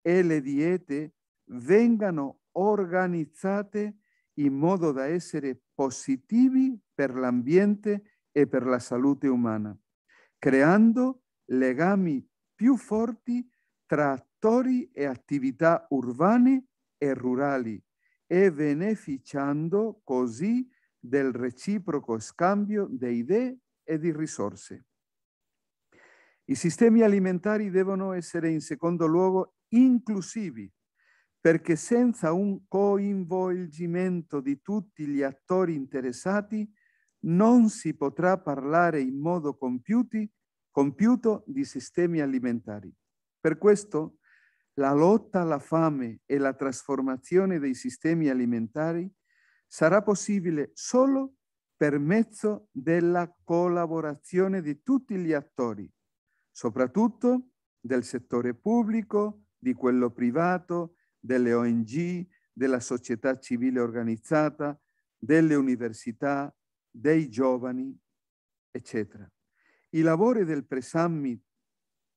e le diete vengano organizzate in modo da essere positivi per l'ambiente e per la salute umana, creando legami più forti tra attori e attività urbane e rurali e beneficiando così del reciproco scambio di idee e di risorse. I sistemi alimentari devono essere in secondo luogo inclusivi, perché senza un coinvolgimento di tutti gli attori interessati non si potrà parlare in modo compiuti, compiuto di sistemi alimentari. Per questo la lotta alla fame e la trasformazione dei sistemi alimentari sarà possibile solo per mezzo della collaborazione di tutti gli attori, soprattutto del settore pubblico, di quello privato, delle ONG, della società civile organizzata, delle università, dei giovani, eccetera. I lavori del pre-summit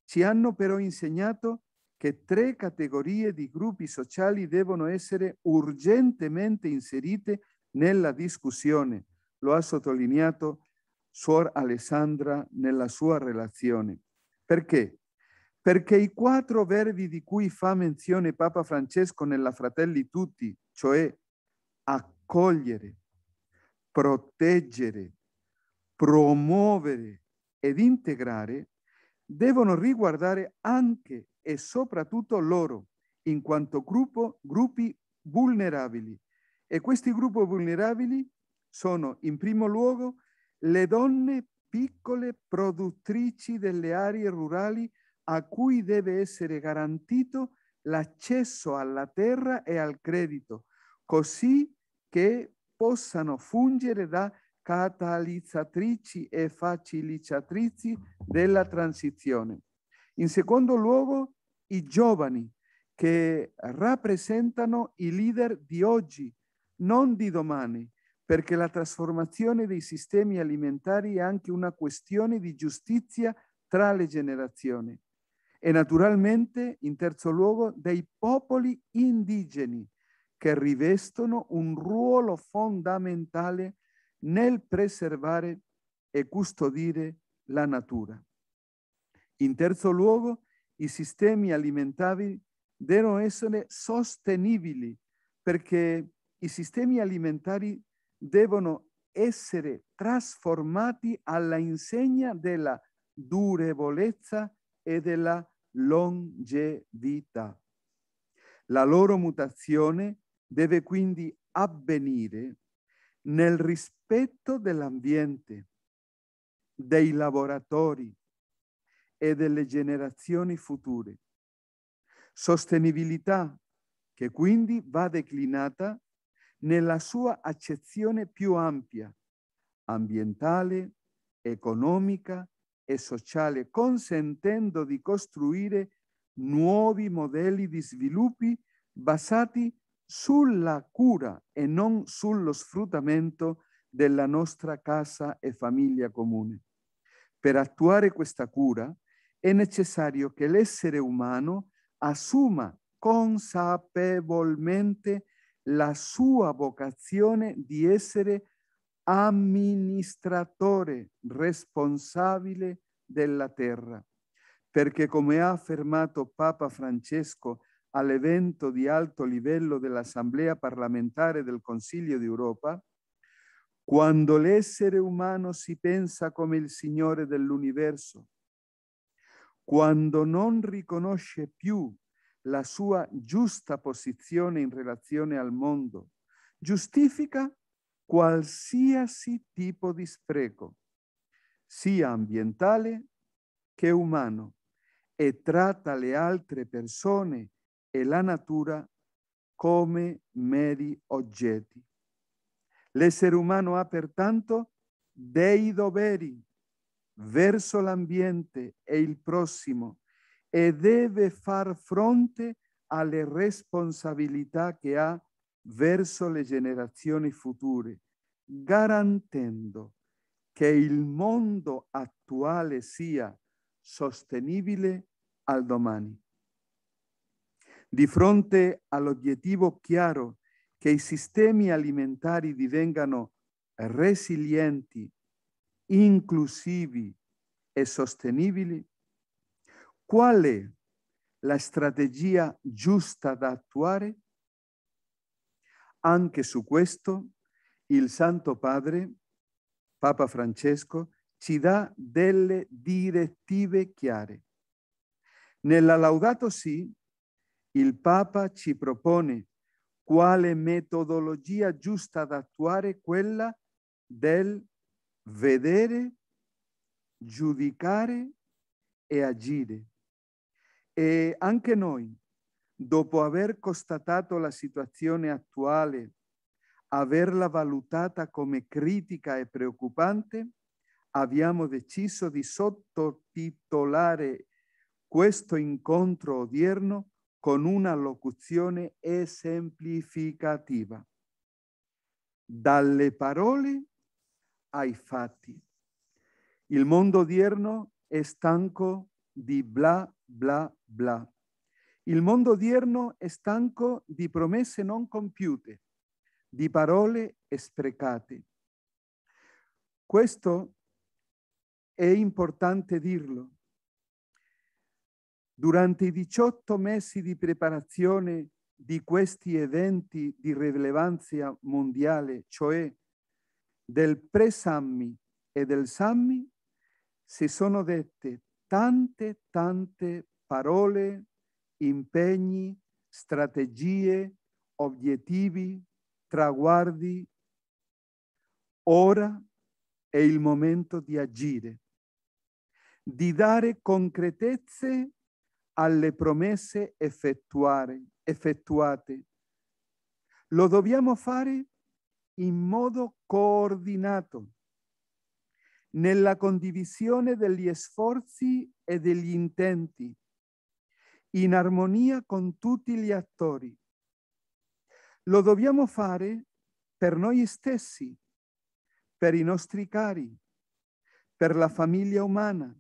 ci hanno però insegnato che tre categorie di gruppi sociali devono essere urgentemente inserite nella discussione, lo ha sottolineato Suor Alessandra nella sua relazione. Perché? Perché i quattro verbi di cui fa menzione Papa Francesco nella Fratelli Tutti, cioè accogliere, proteggere, promuovere ed integrare, devono riguardare anche e soprattutto loro, in quanto gruppo, gruppi vulnerabili. E questi gruppi vulnerabili sono in primo luogo le donne piccole produttrici delle aree rurali a cui deve essere garantito l'accesso alla terra e al credito, così che possano fungere da catalizzatrici e facilitatrici della transizione. In secondo luogo, i giovani che rappresentano i leader di oggi, non di domani, perché la trasformazione dei sistemi alimentari è anche una questione di giustizia tra le generazioni e naturalmente, in terzo luogo, dei popoli indigeni che rivestono un ruolo fondamentale nel preservare e custodire la natura. In terzo luogo, i sistemi alimentari devono essere sostenibili perché i sistemi alimentari devono essere trasformati alla insegna della durevolezza e della longevità. La loro mutazione deve quindi avvenire nel rispetto dell'ambiente, dei lavoratori, e delle generazioni future. Sostenibilità che quindi va declinata nella sua accezione più ampia, ambientale, economica e sociale, consentendo di costruire nuovi modelli di sviluppi basati sulla cura e non sullo sfruttamento della nostra casa e famiglia comune. Per attuare questa cura è necessario che l'essere umano assuma consapevolmente la sua vocazione di essere amministratore responsabile della terra, perché come ha affermato Papa Francesco all'evento di alto livello dell'Assemblea parlamentare del Consiglio d'Europa, quando l'essere umano si pensa come il Signore dell'universo, quando non riconosce più la sua giusta posizione in relazione al mondo, giustifica qualsiasi tipo di spreco, sia ambientale che umano, e tratta le altre persone e la natura come meri oggetti. L'essere umano ha pertanto dei doveri verso l'ambiente e il prossimo e deve far fronte alle responsabilità che ha verso le generazioni future, garantendo che il mondo attuale sia sostenibile al domani. Di fronte all'obiettivo chiaro che i sistemi alimentari divengano resilienti inclusivi e sostenibili? Qual è la strategia giusta da attuare? Anche su questo il Santo Padre, Papa Francesco, ci dà delle direttive chiare. Nella Laudato Si, il Papa ci propone quale metodologia giusta da attuare, quella del vedere, giudicare e agire. E anche noi, dopo aver constatato la situazione attuale, averla valutata come critica e preoccupante, abbiamo deciso di sottotitolare questo incontro odierno con una locuzione esemplificativa. Dalle parole ai fatti. Il mondo odierno è stanco di bla bla bla. Il mondo odierno è stanco di promesse non compiute, di parole sprecate. Questo è importante dirlo. Durante i 18 mesi di preparazione di questi eventi di rilevanza mondiale, cioè del pre-Sammi e del Sammi si sono dette tante, tante parole, impegni, strategie, obiettivi, traguardi. Ora è il momento di agire, di dare concretezze alle promesse effettuate. Lo dobbiamo fare in modo coordinato nella condivisione degli sforzi e degli intenti, in armonia con tutti gli attori. Lo dobbiamo fare per noi stessi, per i nostri cari, per la famiglia umana,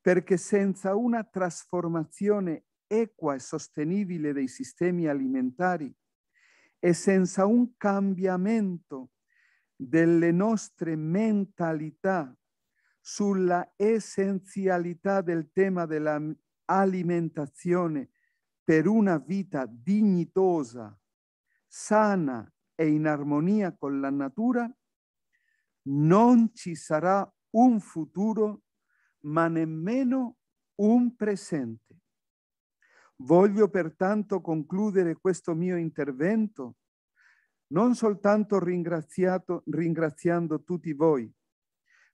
perché senza una trasformazione equa e sostenibile dei sistemi alimentari e senza un cambiamento delle nostre mentalità sulla essenzialità del tema dell'alimentazione per una vita dignitosa, sana e in armonia con la natura, non ci sarà un futuro, ma nemmeno un presente. Voglio pertanto concludere questo mio intervento non soltanto ringraziando tutti voi,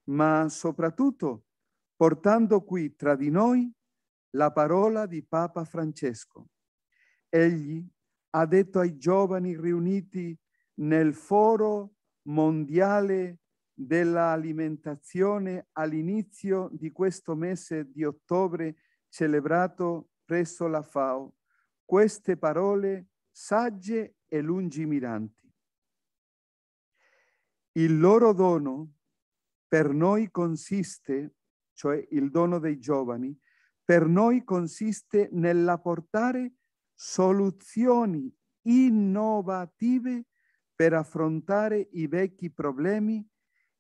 ma soprattutto portando qui tra di noi la parola di Papa Francesco. Egli ha detto ai giovani riuniti nel foro mondiale dell'alimentazione all'inizio di questo mese di ottobre celebrato presso la FAO queste parole sagge e lungimiranti. Il loro dono per noi consiste, cioè il dono dei giovani, per noi consiste nell'apportare soluzioni innovative per affrontare i vecchi problemi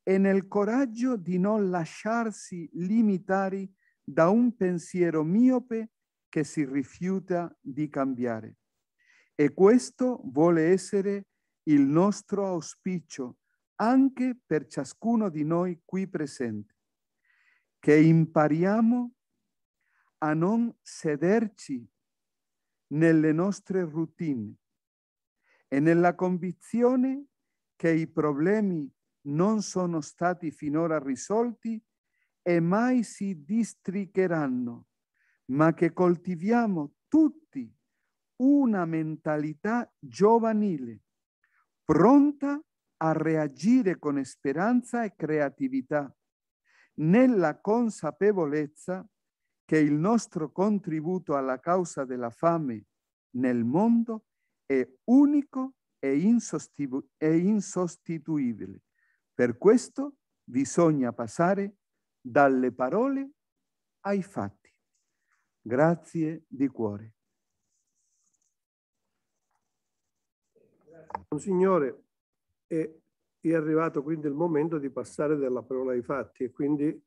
e nel coraggio di non lasciarsi limitare da un pensiero miope che si rifiuta di cambiare. E questo vuole essere il nostro auspicio anche per ciascuno di noi qui presente, che impariamo a non sederci nelle nostre routine e nella convinzione che i problemi non sono stati finora risolti e mai si districheranno ma che coltiviamo tutti una mentalità giovanile, pronta a reagire con speranza e creatività, nella consapevolezza che il nostro contributo alla causa della fame nel mondo è unico e, insostitu e insostituibile. Per questo bisogna passare dalle parole ai fatti. Grazie di cuore. Signore, è, arrivato quindi il momento di passare dalla parola ai fatti e quindi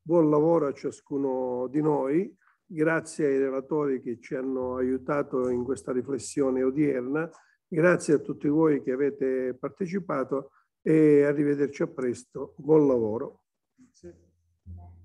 buon lavoro a ciascuno di noi. Grazie ai relatori che ci hanno aiutato in questa riflessione odierna. Grazie a tutti voi che avete partecipato e arrivederci a presto. Buon lavoro. Grazie.